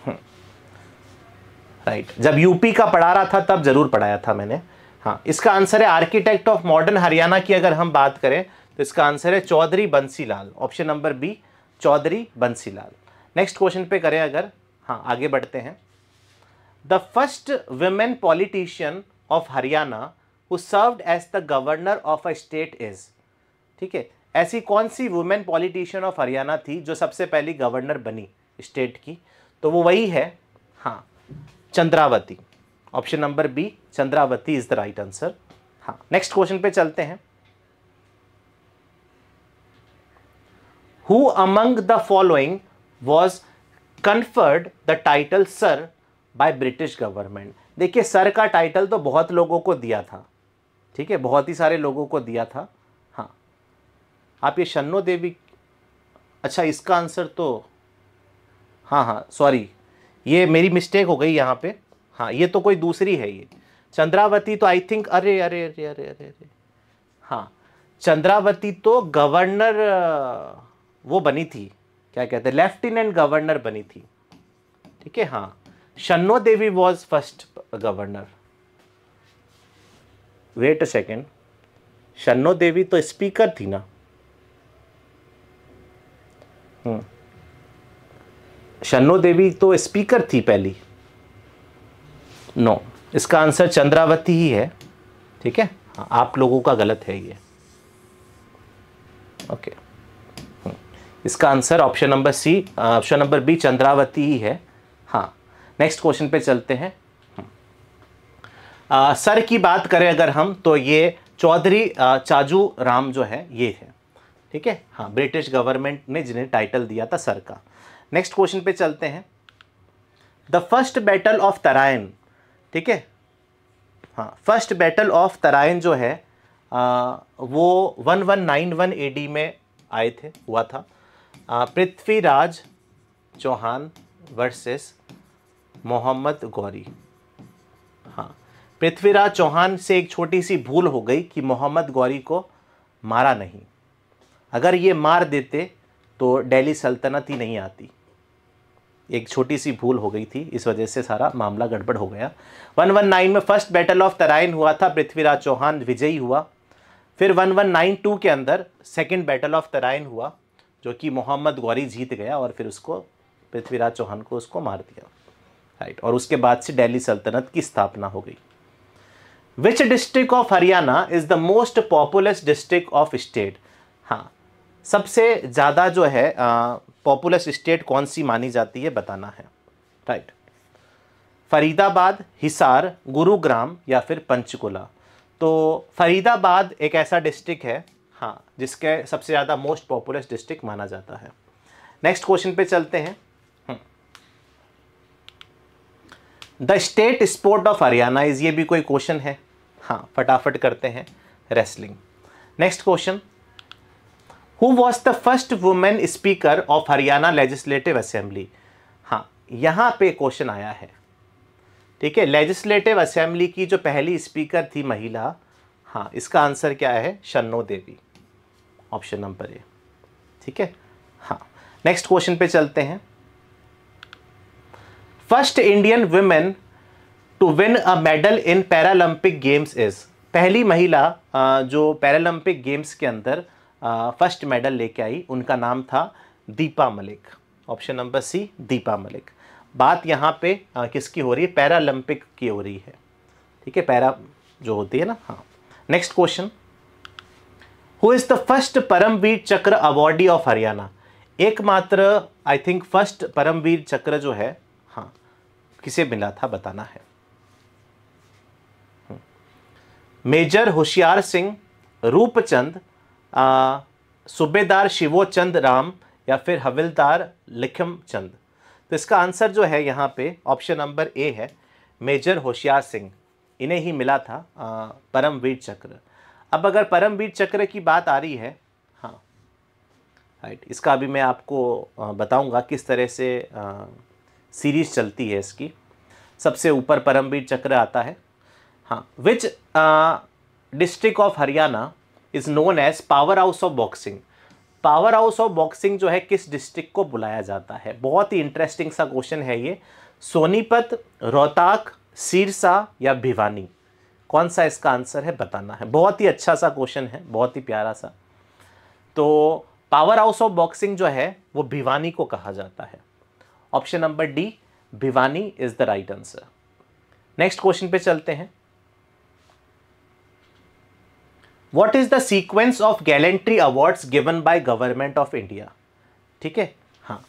राइट हम्म। जब यूपी का पढ़ा रहा था तब जरूर पढ़ाया था मैंने हाँ इसका आंसर है आर्किटेक्ट ऑफ मॉडर्न हरियाणा की अगर हम बात करें तो इसका आंसर है Chaudhary Bansilal option number B Chaudhary Bansilal next question पे करें अगर हाँ आगे बढ़ते हैं the first women politician of Haryana who served as the governor of a state is ठीक है ऐसी कौन सी वुमेन पॉलिटिशियन ऑफ हरियाणा थी जो सबसे पहली गवर्नर बनी स्टेट की तो वो वही है हाँ Chandrawati option number B Chandrawati is the right answer हाँ नेक्स्ट क्वेश्चन पे चलते हैं who among the following was conferred the title sir by British government देखिए सर का टाइटल तो बहुत लोगों को दिया था ठीक है बहुत ही सारे लोगों को दिया था हाँ आप ये शन्नो देवी अच्छा इसका आंसर तो हाँ हाँ सॉरी ये मेरी मिस्टेक हो गई यहाँ पे हाँ ये तो कोई दूसरी है ये चंद्रावती तो आई थिंक अरे अरे अरे अरे अरे अरे हाँ चंद्रावती तो गवर्नर वो बनी थी क्या कहते हैं लेफ्टिनेंट गवर्नर बनी थी ठीक है हाँ Shanno Devi was first governor wait a second Shanno Devi तो स्पीकर थी ना हम्म। शन्नो देवी तो स्पीकर थी पहली नो no. इसका आंसर चंद्रावती ही है ठीक है हाँ, आप लोगों का गलत है ये ओके okay. इसका answer option number C option number B Chandrawati ही है हाँ नेक्स्ट क्वेश्चन पे चलते हैं आ, सर की बात करें अगर हम तो ये चौधरी चाजू राम जो है ये है ठीक है हाँ ब्रिटिश गवर्नमेंट ने जिन्हें टाइटल दिया था सर का नेक्स्ट क्वेश्चन पे चलते हैं the first battle of Tarain ठीक है हाँ फर्स्ट बैटल ऑफ तरायन जो है आ, वो one one nine one A D में आए थे हुआ था पृथ्वीराज चौहान वर्सेस मोहम्मद गौरी हाँ पृथ्वीराज चौहान से एक छोटी सी भूल हो गई कि मोहम्मद गौरी को मारा नहीं अगर ये मार देते तो दिल्ली सल्तनत ही नहीं आती एक छोटी सी भूल हो गई थी इस वजह से सारा मामला गड़बड़ हो गया 119 में फर्स्ट बैटल ऑफ तराइन हुआ था पृथ्वीराज चौहान विजयी हुआ फिर 1192 के अंदर सेकेंड बैटल ऑफ तराइन हुआ जो कि मोहम्मद गौरी जीत गया और फिर उसको पृथ्वीराज चौहान को उसको मार दिया राइट और उसके बाद से दिल्ली सल्तनत की स्थापना हो गई which district of Haryana is the most populous district of state हाँ सबसे ज़्यादा जो है पॉपुलस स्टेट कौन सी मानी जाती है बताना है राइट फरीदाबाद हिसार गुरुग्राम या फिर पंचकुला तो फरीदाबाद एक ऐसा डिस्ट्रिक्ट है हाँ जिसके सबसे ज़्यादा मोस्ट पॉपुलस डिस्ट्रिक्ट माना जाता है नेक्स्ट क्वेश्चन पे चलते हैं the state sport of Haryana is ये भी कोई क्वेश्चन है हाँ फटाफट करते हैं wrestling next question who was the first women speaker of Haryana legislative assembly हाँ यहाँ पे क्वेश्चन आया है ठीक है लेजिस्लेटिव असेंबली की जो पहली स्पीकर थी महिला हाँ इसका आंसर क्या है शन्नो देवी ऑप्शन नंबर ए ठीक है हाँ नेक्स्ट क्वेश्चन पे चलते हैं first Indian women to win a medal in Paralympic games is पहली महिला जो पैरालंपिक गेम्स के अंदर फर्स्ट मेडल लेके आई उनका नाम था Deepa Malik option number C Deepa Malik बात यहाँ पे किसकी हो रही है पैरालंपिक की हो रही है ठीक है पैरा जो होती है ना हाँ next question who is the first Paramvir Chakra awardee of Haryana एकमात्र आई थिंक फर्स्ट परमवीर चक्र जो है हाँ किसे मिला था बताना है हम्म। मेजर होशियार सिंह रूपचंद सूबेदार शिवोचंद राम या फिर हविलदार लिखम चंद तो इसका आंसर जो है यहाँ पे ऑप्शन नंबर ए है मेजर होशियार सिंह इन्हें ही मिला था परमवीर चक्र अब अगर परमवीर चक्र की बात आ रही है हाँ राइट इसका अभी मैं आपको बताऊंगा किस तरह से सीरीज चलती है इसकी सबसे ऊपर परमवीर चक्र आता है हाँ which district of Haryana is known as power house of boxing power house of boxing जो है किस डिस्ट्रिक्ट को बुलाया जाता है बहुत ही इंटरेस्टिंग सा क्वेश्चन है ये सोनीपत रोहताक सिरसा या भिवानी कौन सा इसका आंसर है बताना है बहुत ही अच्छा सा क्वेश्चन है बहुत ही प्यारा सा तो पावर हाउस ऑफ बॉक्सिंग जो है वो भिवानी को कहा जाता है option number D Bhiwani is the right answer next question पे चलते हैं what is the sequence of gallantry awards given by government of India ठीक है हाँ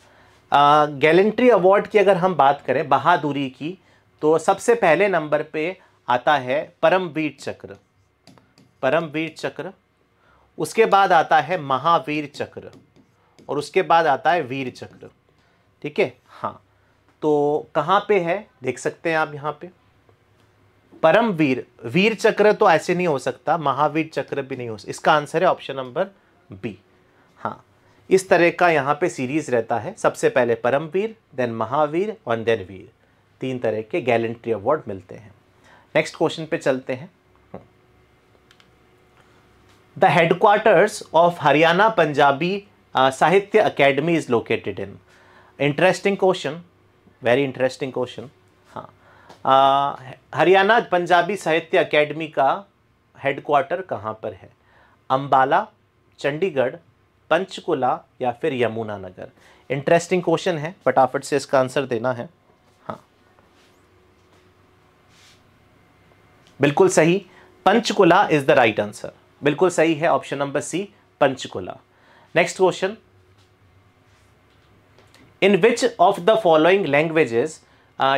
गैलेंट्री अवार्ड की अगर हम बात करें बहादुरी की तो सबसे पहले नंबर पे आता है परमवीर चक्र परमवीर चक्र उसके बाद आता है महावीर चक्र और उसके बाद आता है वीर चक्र ठीक है हाँ तो कहाँ पे है देख सकते हैं आप यहाँ पे परमवीर वीर चक्र तो ऐसे नहीं हो सकता महावीर चक्र भी नहीं हो सकता इसका आंसर है ऑप्शन नंबर बी हाँ इस तरह का यहाँ पे सीरीज रहता है सबसे पहले परमवीर देन महावीर और देन वीर तीन तरह के गैलेंट्री अवार्ड मिलते हैं नेक्स्ट क्वेश्चन पे चलते हैं the headquarters of Haryana Punjabi Sahitya academy is located in interesting question very interesting question हाँ हरियाणा पंजाबी साहित्य अकेडमी का हेडक्वार्टर कहाँ पर है अम्बाला चंडीगढ़ पंचकुला या फिर यमुना नगर इंटरेस्टिंग क्वेश्चन है फटाफट से इसका आंसर देना है बिल्कुल सही Panchkula is the right answer बिल्कुल सही है option number C Panchkula next question in which of the following languages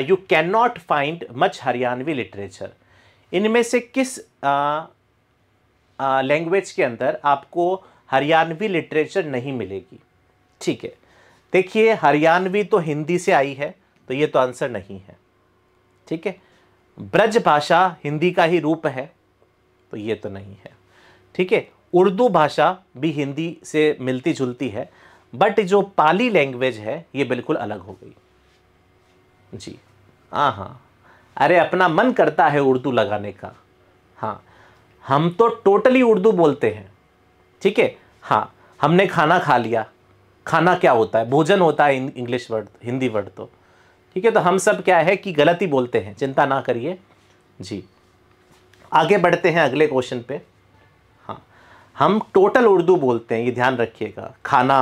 you can not find much Haryanvi literature इनमें से किस लैंग्वेज uh, uh, के अंदर आपको हरियाणवी लिटरेचर नहीं मिलेगी ठीक है देखिए हरियाणवी तो हिंदी से आई है तो ये तो आंसर नहीं है ठीक है ब्रज भाषा हिंदी का ही रूप है तो ये तो नहीं है ठीक है उर्दू भाषा भी हिंदी से मिलती जुलती है बट जो पाली लैंग्वेज है ये बिल्कुल अलग हो गई जी हाँ हाँ अरे अपना मन करता है उर्दू लगाने का हाँ हम तो टोटली उर्दू बोलते हैं ठीक है हाँ हमने खाना खा लिया खाना क्या होता है भोजन होता है इंग्लिश वर्ड हिंदी वर्ड तो ठीक है तो हम सब क्या है कि गलत ही बोलते हैं चिंता ना करिए जी आगे बढ़ते हैं अगले क्वेश्चन पे हाँ हम टोटल उर्दू बोलते हैं ये ध्यान रखिएगा खाना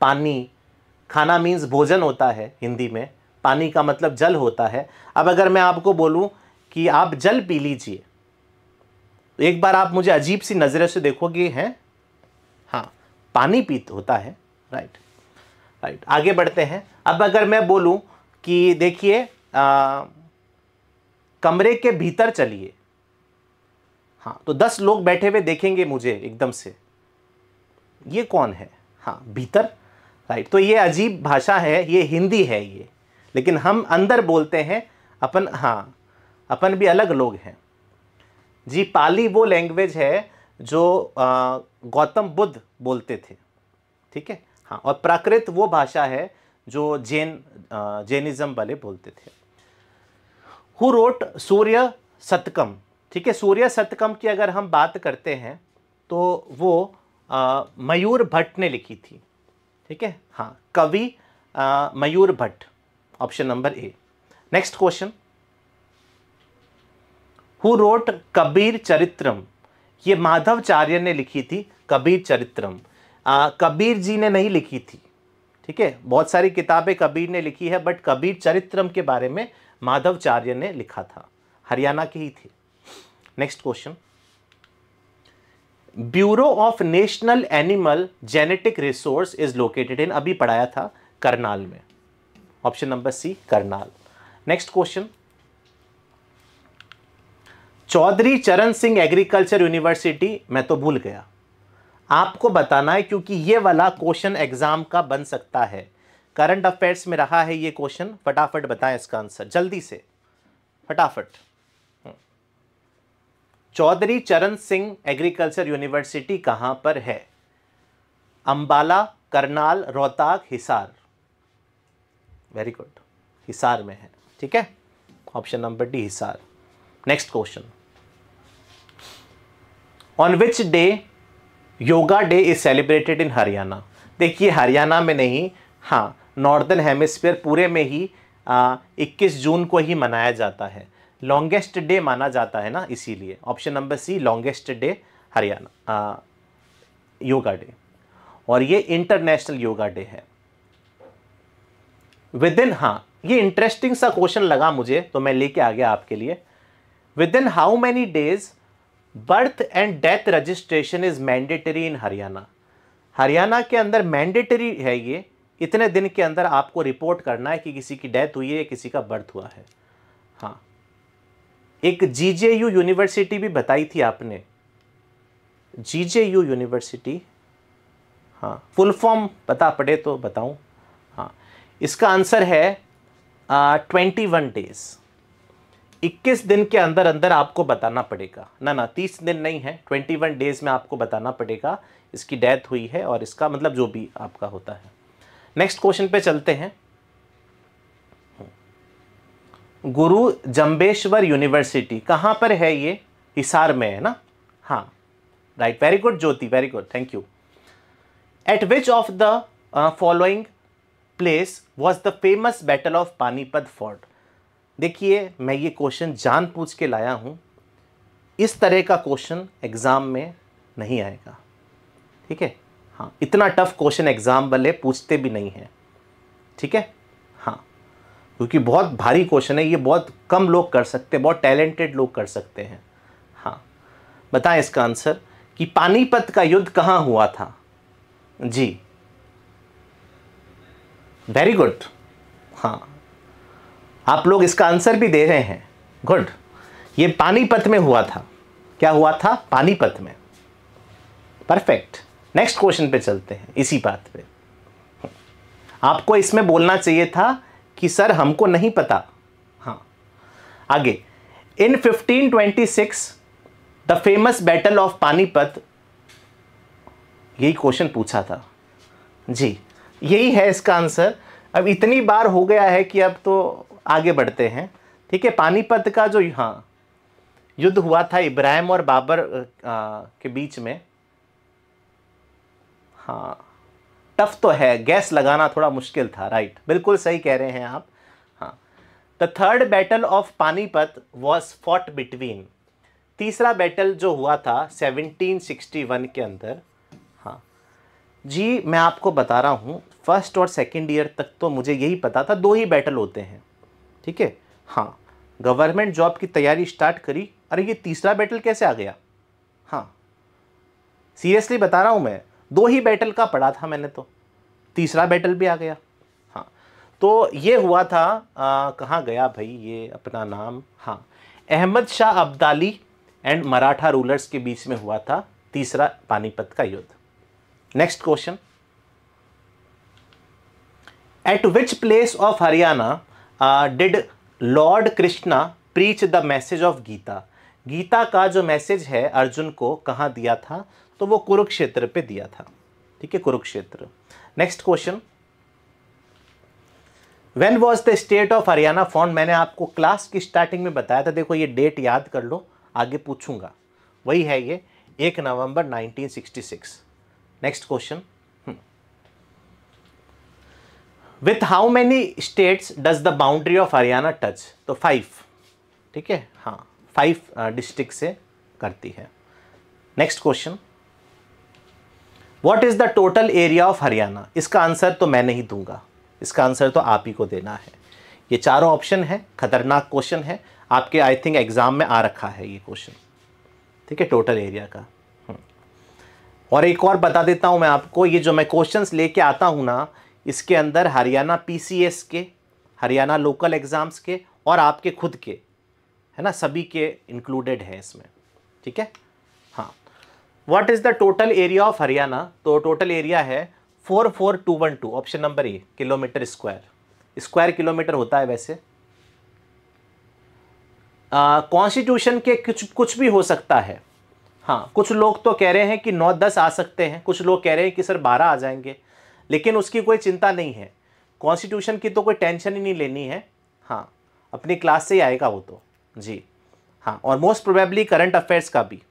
पानी खाना मीन्स भोजन होता है हिंदी में पानी का मतलब जल होता है अब अगर मैं आपको बोलूँ कि आप जल पी लीजिए तो एक बार आप मुझे अजीब सी नजरें से देखोगे हैं हाँ पानी पी होता है राइट राइट आगे बढ़ते हैं अब अगर मैं बोलूँ कि देखिए कमरे के भीतर चलिए हाँ तो दस लोग बैठे हुए देखेंगे मुझे एकदम से ये कौन है हाँ भीतर राइट तो ये अजीब भाषा है ये हिंदी है ये लेकिन हम अंदर बोलते हैं अपन हाँ अपन भी अलग लोग हैं जी पाली वो लैंग्वेज है जो गौतम बुद्ध बोलते थे ठीक है हाँ और प्राकृत वो भाषा है जो जैन जैनिज़्म वाले बोलते थे हु रोट सूर्य सतकम ठीक है सूर्य सतकम की अगर हम बात करते हैं तो वो आ, मयूर भट्ट ने लिखी थी ठीक है हाँ Kavi Mayur Bhatt option number A next question who wrote Kabir Charitram ये माधवचार्य ने लिखी थी कबीर चरित्रम आ, कबीर जी ने नहीं लिखी थी ठीक है बहुत सारी किताबें कबीर ने लिखी है बट कबीर चरित्रम के बारे में माधवचार्य ने लिखा था हरियाणा के ही थे next question bureau of national animal genetic resource is located in अभी पढ़ाया था करनाल में option number C Karnal next question Chaudhary Charan Singh agriculture university मैं तो भूल गया आपको बताना है क्योंकि ये वाला क्वेश्चन एग्ज़ाम का बन सकता है करंट अफेयर्स में रहा है ये क्वेश्चन फटाफट बताएं इसका आंसर जल्दी से फटाफट हम्म। चौधरी चरण सिंह एग्रीकल्चर यूनिवर्सिटी कहां पर है अंबाला करनाल रोहताग हिसार वेरी गुड हिसार में है ठीक है option number D Hisar next question on which day yoga day is celebrated in Haryana देखिए हरियाणा में नहीं हाँ नॉर्दर्न हेमिस्फीयर पूरे में ही आ, 21 जून को ही मनाया जाता है लॉन्गेस्ट डे माना जाता है ना इसीलिए option number C longest day Haryana yoga day और ये इंटरनेशनल योगा डे है विद इन हाँ ये इंटरेस्टिंग सा क्वेश्चन लगा मुझे तो मैं लेके आ गया आपके लिए within how many days birth and death registration is mandatory in Haryana Haryana के अंदर मैंडेटरी है ये इतने दिन के अंदर आपको रिपोर्ट करना है कि किसी की डेथ हुई है या किसी का बर्थ हुआ है हाँ एक यू यूनिवर्सिटी भी बताई थी आपने यू यूनिवर्सिटी हाँ फुल फॉर्म बता पड़े तो बताऊँ हाँ इसका आंसर है ट्वेंटी वन डेज़ 21 दिन के अंदर अंदर आपको बताना पड़ेगा ना ना 30 दिन नहीं है 21 डेज में आपको बताना पड़ेगा इसकी डेथ हुई है और इसका मतलब जो भी आपका होता है नेक्स्ट क्वेश्चन पे चलते हैं गुरु जम्बेश्वर यूनिवर्सिटी कहाँ पर है ये हिसार में है ना हाँ right very good Jyoti very good thank you at which of the following place was the famous battle of Panipat fort देखिए मैं ये क्वेश्चन जान पूछ के लाया हूँ इस तरह का क्वेश्चन एग्ज़ाम में नहीं आएगा ठीक है हाँ इतना टफ क्वेश्चन एग्ज़ाम वाले पूछते भी नहीं हैं ठीक है हाँ क्योंकि बहुत भारी क्वेश्चन है ये बहुत कम लोग कर सकते हैं बहुत टैलेंटेड लोग कर सकते हैं हाँ बताएं इसका आंसर कि पानीपत का युद्ध कहाँ हुआ था जी वेरी गुड हाँ आप लोग इसका आंसर भी दे रहे हैं गुड ये पानीपत में हुआ था क्या हुआ था पानीपत में परफेक्ट नेक्स्ट क्वेश्चन पे चलते हैं इसी बात पे आपको इसमें बोलना चाहिए था कि सर हमको नहीं पता हाँ आगे in 1526 the famous battle of Panipat यही क्वेश्चन पूछा था जी यही है इसका आंसर अब इतनी बार हो गया है कि अब तो आगे बढ़ते हैं ठीक है पानीपत का जो हाँ युद्ध हुआ था इब्राहिम और बाबर आ, के बीच में हाँ टफ तो है गैस लगाना थोड़ा मुश्किल था राइट बिल्कुल सही कह रहे हैं आप हाँ the third battle of Panipat was fought between तीसरा बैटल जो हुआ था 1761 के अंदर हाँ जी मैं आपको बता रहा हूँ फर्स्ट और सेकंड ईयर तक तो मुझे यही पता था दो ही बैटल होते हैं ठीक है हाँ गवर्नमेंट जॉब की तैयारी स्टार्ट करी अरे ये तीसरा बैटल कैसे आ गया हाँ सीरियसली बता रहा हूँ मैं दो ही बैटल का पढ़ा था मैंने तो तीसरा बैटल भी आ गया हाँ तो ये हुआ था कहाँ गया भाई ये अपना नाम हाँ अहमद शाह अब्दाली एंड मराठा रूलर्स के बीच में हुआ था तीसरा पानीपत का युद्ध next question at which place of Haryana did lord Krishna preach the message of Gita Gita का जो मैसेज है अर्जुन को कहाँ दिया था तो वो कुरुक्षेत्र पे दिया था ठीक है Kurukshetra next question when was the state of Haryana found मैंने आपको क्लास की स्टार्टिंग में बताया था देखो ये डेट याद कर लो आगे पूछूंगा वही है ये एक नवंबर 1966 next question with how many states does the boundary of Haryana touch तो फाइव ठीक है हाँ फाइव डिस्ट्रिक्ट uh, से करती है next question what is the total area of Haryana इसका आंसर तो मैं नहीं दूंगा इसका आंसर तो आप ही को देना है ये चारों ऑप्शन है खतरनाक क्वेश्चन है आपके आई थिंक एग्ज़ाम में आ रखा है ये क्वेश्चन ठीक है टोटल एरिया का हम्म. और एक और बता देता हूँ मैं आपको ये जो मैं क्वेश्चंस लेके आता हूँ ना इसके अंदर हरियाणा पीसीएस के हरियाणा लोकल एग्ज़ाम्स के और आपके खुद के है ना सभी के इंक्लूडेड हैं इसमें ठीक है हाँ what is the total area of Haryana तो टोटल एरिया है four four two one two option number A kilometre square square kilometre होता है वैसे कॉन्स्टिट्यूशन के कुछ कुछ भी हो सकता है हाँ कुछ लोग तो कह रहे हैं कि नौ दस आ सकते हैं कुछ लोग कह रहे हैं कि सर बारह आ जाएंगे लेकिन उसकी कोई चिंता नहीं है कॉन्स्टिट्यूशन की तो कोई टेंशन ही नहीं लेनी है हाँ अपनी क्लास से ही आएगा वो तो जी हाँ और मोस्ट प्रोबेबली करंट अफेयर्स का भी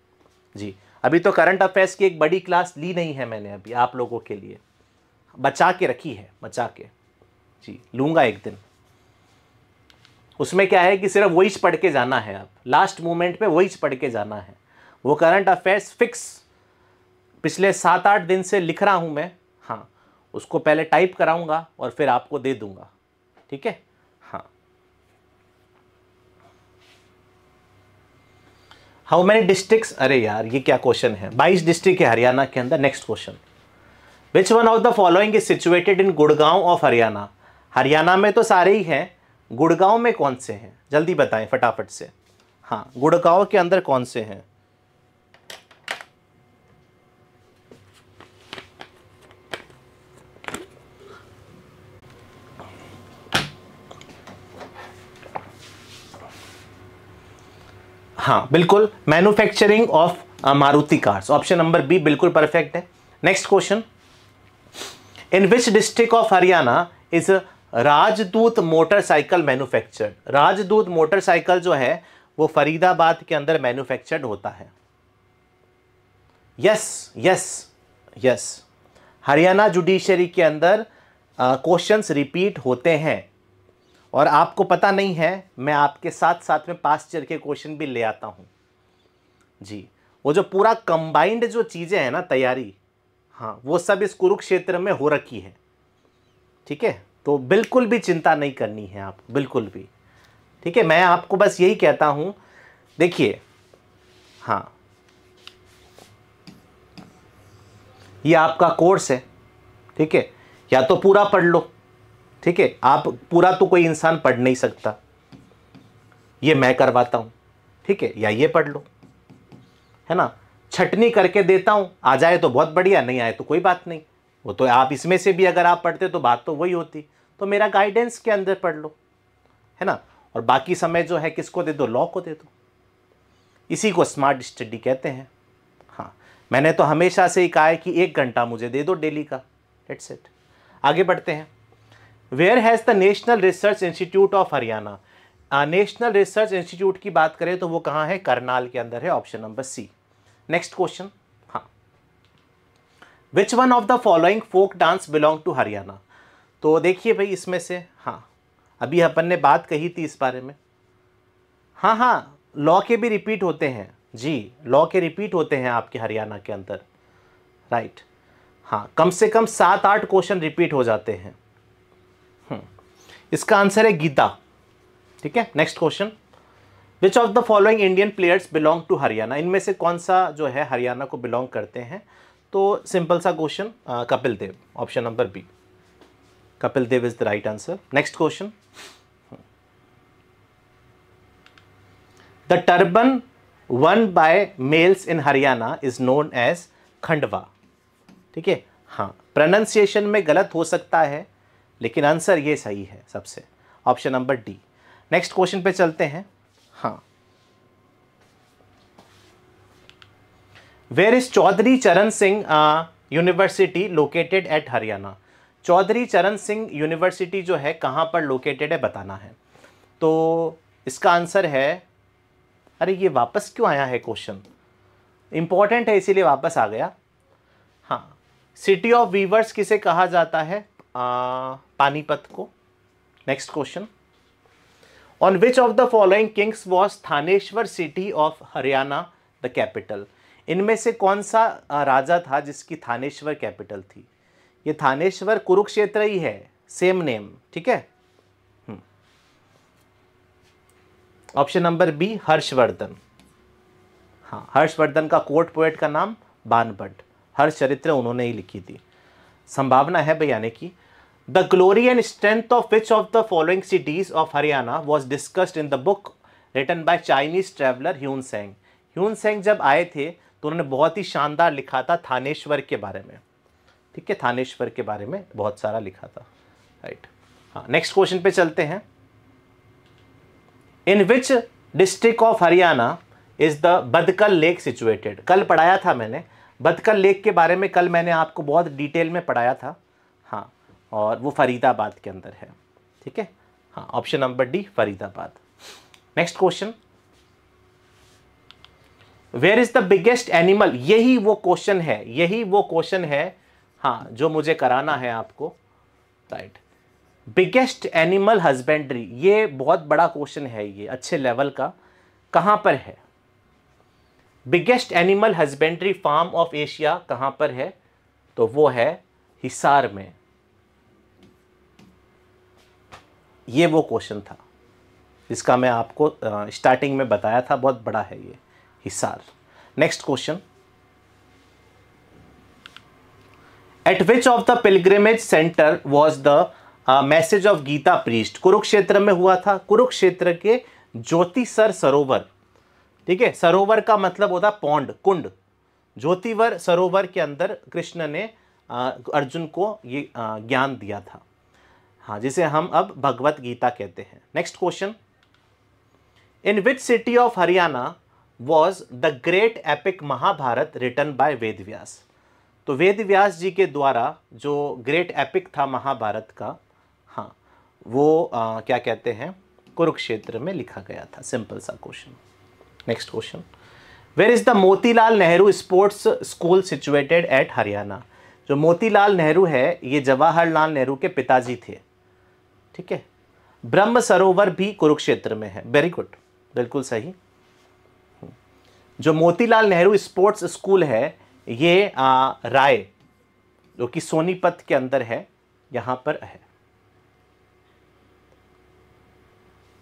जी अभी तो करंट अफेयर्स की एक बड़ी क्लास ली नहीं है मैंने अभी आप लोगों के लिए बचा के रखी है बचा के जी लूँगा एक दिन उसमें क्या है कि सिर्फ वही पढ़ के जाना है आप लास्ट मोमेंट पे वही पढ़ के जाना है वो करंट अफेयर्स फिक्स पिछले सात आठ दिन से लिख रहा हूँ मैं हाँ उसको पहले टाइप कराऊंगा और फिर आपको दे दूंगा ठीक है हाँ हाउ मैनी डिस्ट्रिक्ट अरे यार ये क्या क्वेश्चन है बाईस डिस्ट्रिक्ट है हरियाणा के अंदर next question which one of the following is situated in Gurgaon of Haryana Haryana में तो सारे ही हैं गुड़गांव में कौन से हैं जल्दी बताएं फटाफट से हाँ गुड़गांव के अंदर कौन से हैं हाँ बिल्कुल manufacturing of uh, Maruti cars option number B बिल्कुल परफेक्ट है next question in which district of Haryana is Rajdoot motorcycle manufacture Rajdoot motorcycle जो है वो फरीदाबाद के अंदर मैन्युफैक्चर्ड होता है yes yes yes Haryana judiciary के अंदर क्वेश्चंस uh, रिपीट होते हैं और आपको पता नहीं है मैं आपके साथ साथ में पास चर के क्वेश्चन भी ले आता हूँ जी वो जो पूरा कंबाइंड जो चीज़ें हैं ना तैयारी हाँ वो सब इस कुरुक्षेत्र में हो रखी है ठीक है तो बिल्कुल भी चिंता नहीं करनी है आप बिल्कुल भी ठीक है मैं आपको बस यही कहता हूँ देखिए हाँ ये आपका कोर्स है ठीक है या तो पूरा पढ़ लो ठीक है आप पूरा तो कोई इंसान पढ़ नहीं सकता ये मैं करवाता हूँ ठीक है या ये पढ़ लो है ना छटनी करके देता हूँ आ जाए तो बहुत बढ़िया नहीं आए तो कोई बात नहीं वो तो आप इसमें से भी अगर आप पढ़ते तो बात तो वही होती तो मेरा गाइडेंस के अंदर पढ़ लो है ना और बाकी समय जो है किसको दे दो लॉ को दे दो इसी को स्मार्ट स्टडी कहते हैं हाँ मैंने तो हमेशा से ही कहा है कि एक घंटा मुझे दे दो डेली का एट सेट आगे बढ़ते हैं where has the national research institute of Haryana national research institute की बात करें तो वो कहाँ है करनाल के अंदर है option number C next question हाँ which one of the following folk dance belong to Haryana तो देखिए भाई इसमें से हाँ अभी अपन ने बात कही थी इस बारे में हाँ हाँ लॉ के भी रिपीट होते हैं जी लॉ के रिपीट होते हैं आपके हरियाणा के अंदर राइट हाँ कम से कम सात आठ क्वेश्चन रिपीट हो जाते हैं इसका आंसर है गीता ठीक है next question which of the following Indian players belong to Haryana इनमें से कौन सा जो है हरियाणा को बिलोंग करते हैं तो सिंपल सा question Kapil Dev option number B Kapil Dev is the right answer next question the turban worn by males in Haryana is known as Khandwa ठीक है हाँ प्रनाउंसिएशन में गलत हो सकता है लेकिन आंसर ये सही है सबसे option number D next question पे चलते हैं हाँ where is Chaudhary Charan Singh university located at Haryana Chaudhary Charan Singh university जो है कहाँ पर लोकेटेड है बताना है तो इसका आंसर है अरे ये वापस क्यों आया है क्वेश्चन इंपॉर्टेंट है इसीलिए वापस आ गया हाँ सिटी ऑफ वीवर्स किसे कहा जाता है पानीपत को next question on which of the following kings was Thaneshwar city of Haryana the capital इनमें से कौन सा राजा था जिसकी थानेश्वर कैपिटल थी ये थानेश्वर कुरुक्षेत्र ही है सेम नेम ठीक है ऑप्शन नंबर बी हर्षवर्धन हाँ हर्षवर्धन का कोर्ट पोएट का नाम बानभट हर चरित्र उन्होंने ही लिखी थी संभावना है भैया ने की the glory and strength of which of the following cities of Haryana was discussed in the book written by Chinese traveller Hiuen Tsang Hiuen Tsang जब आए थे तो उन्होंने बहुत ही शानदार लिखा था थानेश्वर के बारे में ठीक है थानेश्वर के बारे में बहुत सारा लिखा था राइट हाँ नेक्स्ट क्वेश्चन पे चलते हैं in which district of Haryana is the Badkhal lake situated कल पढ़ाया था मैंने बदकल लेक के बारे में कल मैंने आपको बहुत डिटेल में पढ़ाया था और वो फरीदाबाद के अंदर है ठीक है हाँ option number D Faridabad next question where is the biggest animal यही वो क्वेश्चन है यही वो क्वेश्चन है हाँ जो मुझे कराना है आपको राइट बिगेस्ट एनिमल हजबेंड्री ये बहुत बड़ा क्वेश्चन है ये अच्छे लेवल का कहाँ पर है biggest animal husbandry farm of Asia कहाँ पर है तो वो है हिसार में ये वो क्वेश्चन था जिसका मैं आपको स्टार्टिंग में बताया था बहुत बड़ा है ये Hisar next question at which of the pilgrimage centre was the message of Gita preached Kurukshetra में हुआ था कुरुक्षेत्र के ज्योति सर सरोवर ठीक है सरोवर का मतलब होता पौंड कुंड ज्योतिवर सरोवर के अंदर कृष्ण ने आ, अर्जुन को ये ज्ञान दिया था हाँ जिसे हम अब भगवत गीता कहते हैं next question in which city of Haryana was the great epic Mahabharata written by Ved Vyas तो वेद व्यास जी के द्वारा जो ग्रेट एपिक था महाभारत का हाँ वो आ, क्या कहते हैं कुरुक्षेत्र में लिखा गया था सिंपल सा question next question where is the Motilal Nehru sports school situated at Haryana जो मोतीलाल नेहरू है ये जवाहरलाल नेहरू के पिताजी थे ठीक है ब्रह्म सरोवर भी कुरुक्षेत्र में है वेरी गुड बिल्कुल सही हम्म। जो मोतीलाल नेहरू स्पोर्ट्स स्कूल है ये आ, राय जो कि सोनीपत के अंदर है यहां पर है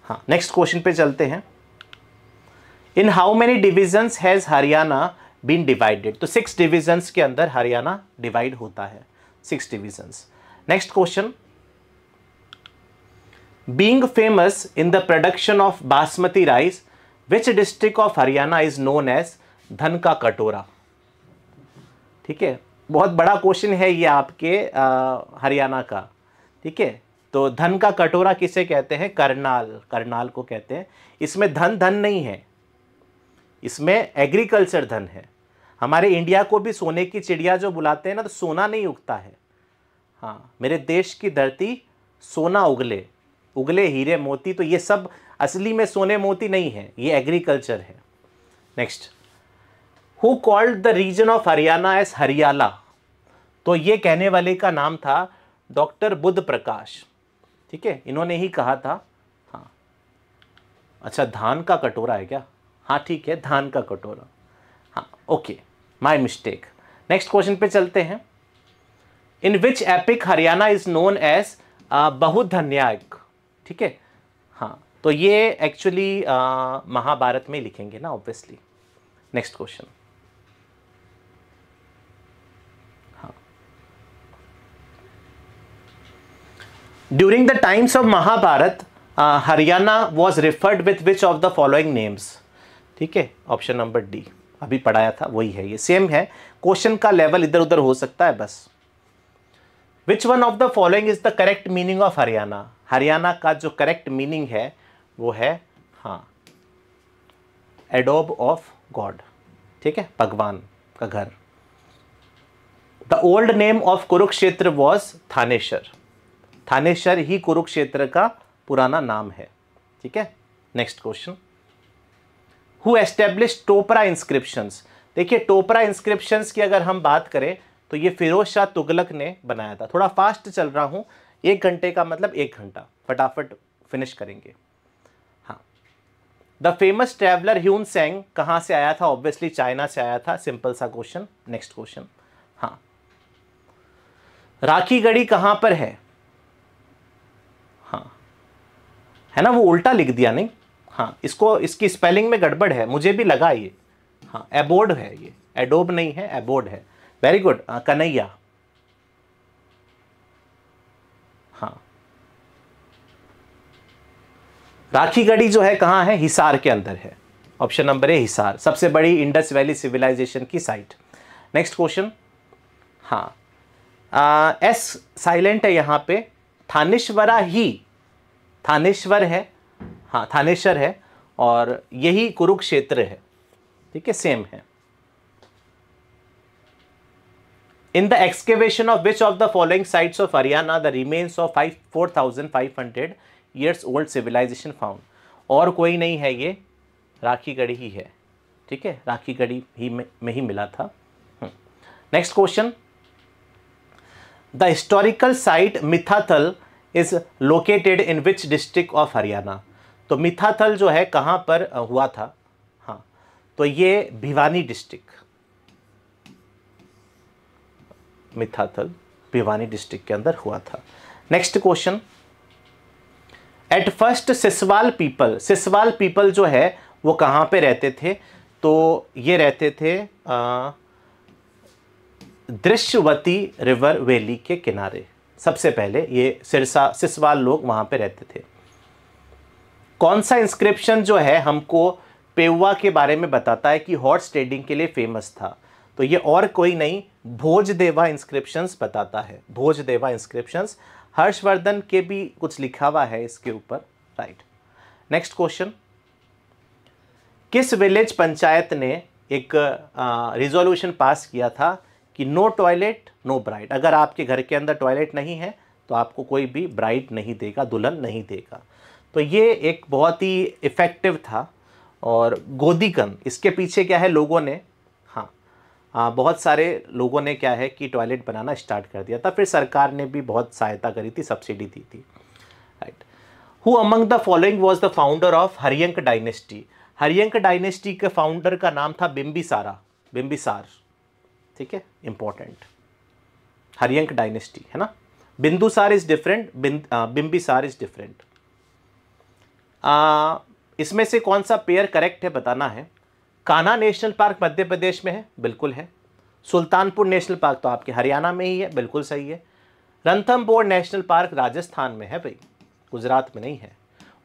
हाँ नेक्स्ट क्वेश्चन पे चलते हैं in how many divisions has Haryana been divided तो सिक्स डिविजन्स के अंदर हरियाणा डिवाइड होता है six divisions next question Being famous in the production of basmati rice, which district of Haryana is known as धन का कटोरा ठीक है बहुत बड़ा क्वेश्चन है ये आपके हरियाणा का ठीक है तो धन का कटोरा किसे कहते हैं करनाल करनाल को कहते हैं इसमें धन धन नहीं है इसमें एग्रीकल्चर धन है हमारे इंडिया को भी सोने की चिड़िया जो बुलाते हैं ना तो सोना नहीं उगता है हाँ मेरे देश की धरती सोना उगले उगले हीरे मोती तो ये सब असली में सोने मोती नहीं है ये एग्रीकल्चर है next who called the region of Haryana as Hariyala तो ये कहने वाले का नाम था डॉक्टर बुद्ध प्रकाश ठीक है इन्होंने ही कहा था हाँ अच्छा धान का कटोरा है क्या हाँ ठीक है धान का कटोरा हाँ okay my mistake next question पे चलते हैं in which epic Haryana is known as Bahudhanyaka ठीक है हाँ तो ये एक्चुअली महाभारत में लिखेंगे ना obviously next question during the times of Mahabharat Haryana was referred with which of the following names ठीक है ऑप्शन नंबर डी अभी पढ़ाया था वही है ये सेम है क्वेश्चन का लेवल इधर उधर हो सकता है बस which one of the following is the correct meaning of Haryana Haryana का जो करेक्ट मीनिंग है वो है हाँ एडोब ऑफ गॉड ठीक है भगवान का घर the old name of Kurukshetra was Thaneshwar Thaneshwar ही कुरुक्षेत्र का पुराना नाम है ठीक है next question who establish Topra inscriptions देखिए टोपरा इंस्क्रिप्शंस की अगर हम बात करें तो ये फिरोज शाह तुगलक ने बनाया था थोड़ा फास्ट चल रहा हूँ एक घंटे का मतलब एक घंटा फटाफट फिनिश करेंगे हाँ the famous traveller Hiuen Tsang कहाँ से आया था ऑब्वियसली चाइना से आया था सिंपल सा क्वेश्चन नेक्स्ट क्वेश्चन हाँ राखी गढ़ी कहाँ पर है हाँ है ना वो उल्टा लिख दिया नहीं हाँ इसको इसकी स्पेलिंग में गड़बड़ है मुझे भी लगा ये हाँ एबोर्ड है ये एडोब नहीं है एबोर्ड है वेरी गुड कन्हैया हाँ राखी गढ़ी जो है कहाँ है हिसार के अंदर है ऑप्शन नंबर ए हिसार सबसे बड़ी इंडस वैली सिविलाइजेशन की साइट नेक्स्ट क्वेश्चन हाँ एस uh, साइलेंट है यहाँ पे थानेश्वरा ही थानेश्वर है हाँ थानेश्वर है और यही कुरुक्षेत्र है ठीक है सेम है in the excavation of which of the following sites of Haryana the remains of five four thousand five hundred years old civilisation found और कोई नहीं है ये राखी गढ़ी ही है ठीक है राखी गढ़ी ही में, में ही मिला था next question the historical site Mithathal is located in which district of Haryana तो मिथाथल जो है कहाँ पर हुआ था हाँ तो ये भिवानी डिस्ट्रिक्ट मिथाथल भिवानी डिस्ट्रिक्ट के अंदर हुआ था next question at first Siswal people Siswal people जो है वो कहाँ पे रहते थे तो ये रहते थे दृश्यवती रिवर वैली के किनारे सबसे पहले ये सिरसा सिसवाल लोग वहाँ पे रहते थे कौन सा इंस्क्रिप्शन जो है हमको पेवा के बारे में बताता है कि हॉर्स ट्रेडिंग के लिए फेमस था तो ये और कोई नहीं भोज देवा इंस्क्रिप्शंस बताता है भोजदेवा इंस्क्रिप्शंस हर्षवर्धन के भी कुछ लिखा हुआ है इसके ऊपर राइट नेक्स्ट क्वेश्चन किस विलेज पंचायत ने एक रिजोल्यूशन पास किया था कि नो टॉयलेट नो ब्राइड अगर आपके घर के अंदर टॉयलेट नहीं है तो आपको कोई भी ब्राइड नहीं देगा दुल्हन नहीं देगा तो ये एक बहुत ही इफ़ेक्टिव था और गोदीकन इसके पीछे क्या है लोगों ने हाँ, बहुत सारे लोगों ने क्या है कि टॉयलेट बनाना स्टार्ट कर दिया था फिर सरकार ने भी बहुत सहायता करी थी सब्सिडी दी थी right who among the following was the founder of Haryanka dynasty Haryanka dynasty के फाउंडर का नाम था बिम्बिसारा बिम्बिसार ठीक है इंपॉर्टेंट हरियंक डायनेस्टी है ना Bindusara is different Bimbisara is different इसमें से कौन सा पेयर करेक्ट है बताना है कान्हा नेशनल पार्क मध्य प्रदेश में है बिल्कुल है सुल्तानपुर नेशनल पार्क तो आपके हरियाणा में ही है बिल्कुल सही है रंथम नेशनल पार्क राजस्थान में है भाई गुजरात में नहीं है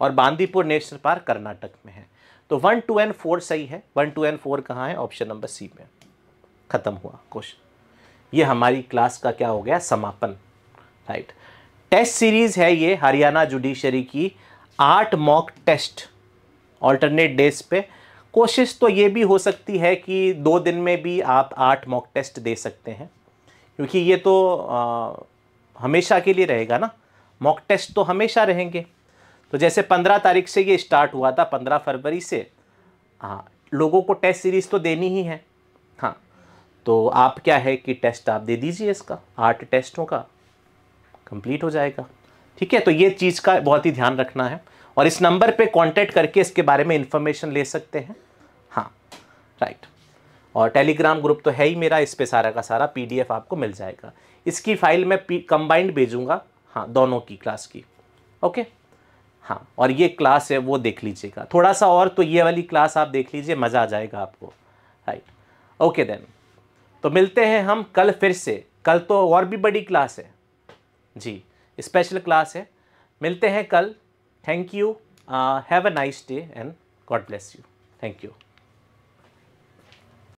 और बांदीपुर नेशनल पार्क कर्नाटक में है तो वन टू एंड फोर सही है वन टू एंड फोर कहाँ है ऑप्शन नंबर सी में ख़त्म हुआ क्वेश्चन ये हमारी क्लास का क्या हो गया समापन राइट टेस्ट सीरीज़ है ये हरियाणा जुडिशरी की आठ मॉक टेस्ट ऑल्टरनेट डेज पे कोशिश तो ये भी हो सकती है कि दो दिन में भी आप आठ मॉक टेस्ट दे सकते हैं क्योंकि ये तो आ, हमेशा के लिए रहेगा ना मॉक टेस्ट तो हमेशा रहेंगे तो जैसे पंद्रह तारीख से ये स्टार्ट हुआ था पंद्रह फरवरी से हाँ लोगों को टेस्ट सीरीज़ तो देनी ही है हाँ तो आप क्या है कि टेस्ट आप दे दीजिए इसका आठ टेस्टों का कंप्लीट हो जाएगा ठीक है तो ये चीज़ का बहुत ही ध्यान रखना है और इस नंबर पे कांटेक्ट करके इसके बारे में इन्फॉर्मेशन ले सकते हैं हाँ राइट और टेलीग्राम ग्रुप तो है ही मेरा इस पर सारा का सारा पी आपको मिल जाएगा इसकी फाइल मैं कंबाइंड भेजूँगा हाँ दोनों की क्लास की ओके हाँ और ये क्लास है वो देख लीजिएगा थोड़ा सा और तो ये वाली क्लास आप देख लीजिए मज़ा आ जाएगा आपको राइट ओके देन तो मिलते हैं हम कल फिर से कल तो और भी बड़ी क्लास है जी स्पेशल क्लास है मिलते हैं कल Thank you. Uh, have a nice day and God bless you. Thank you.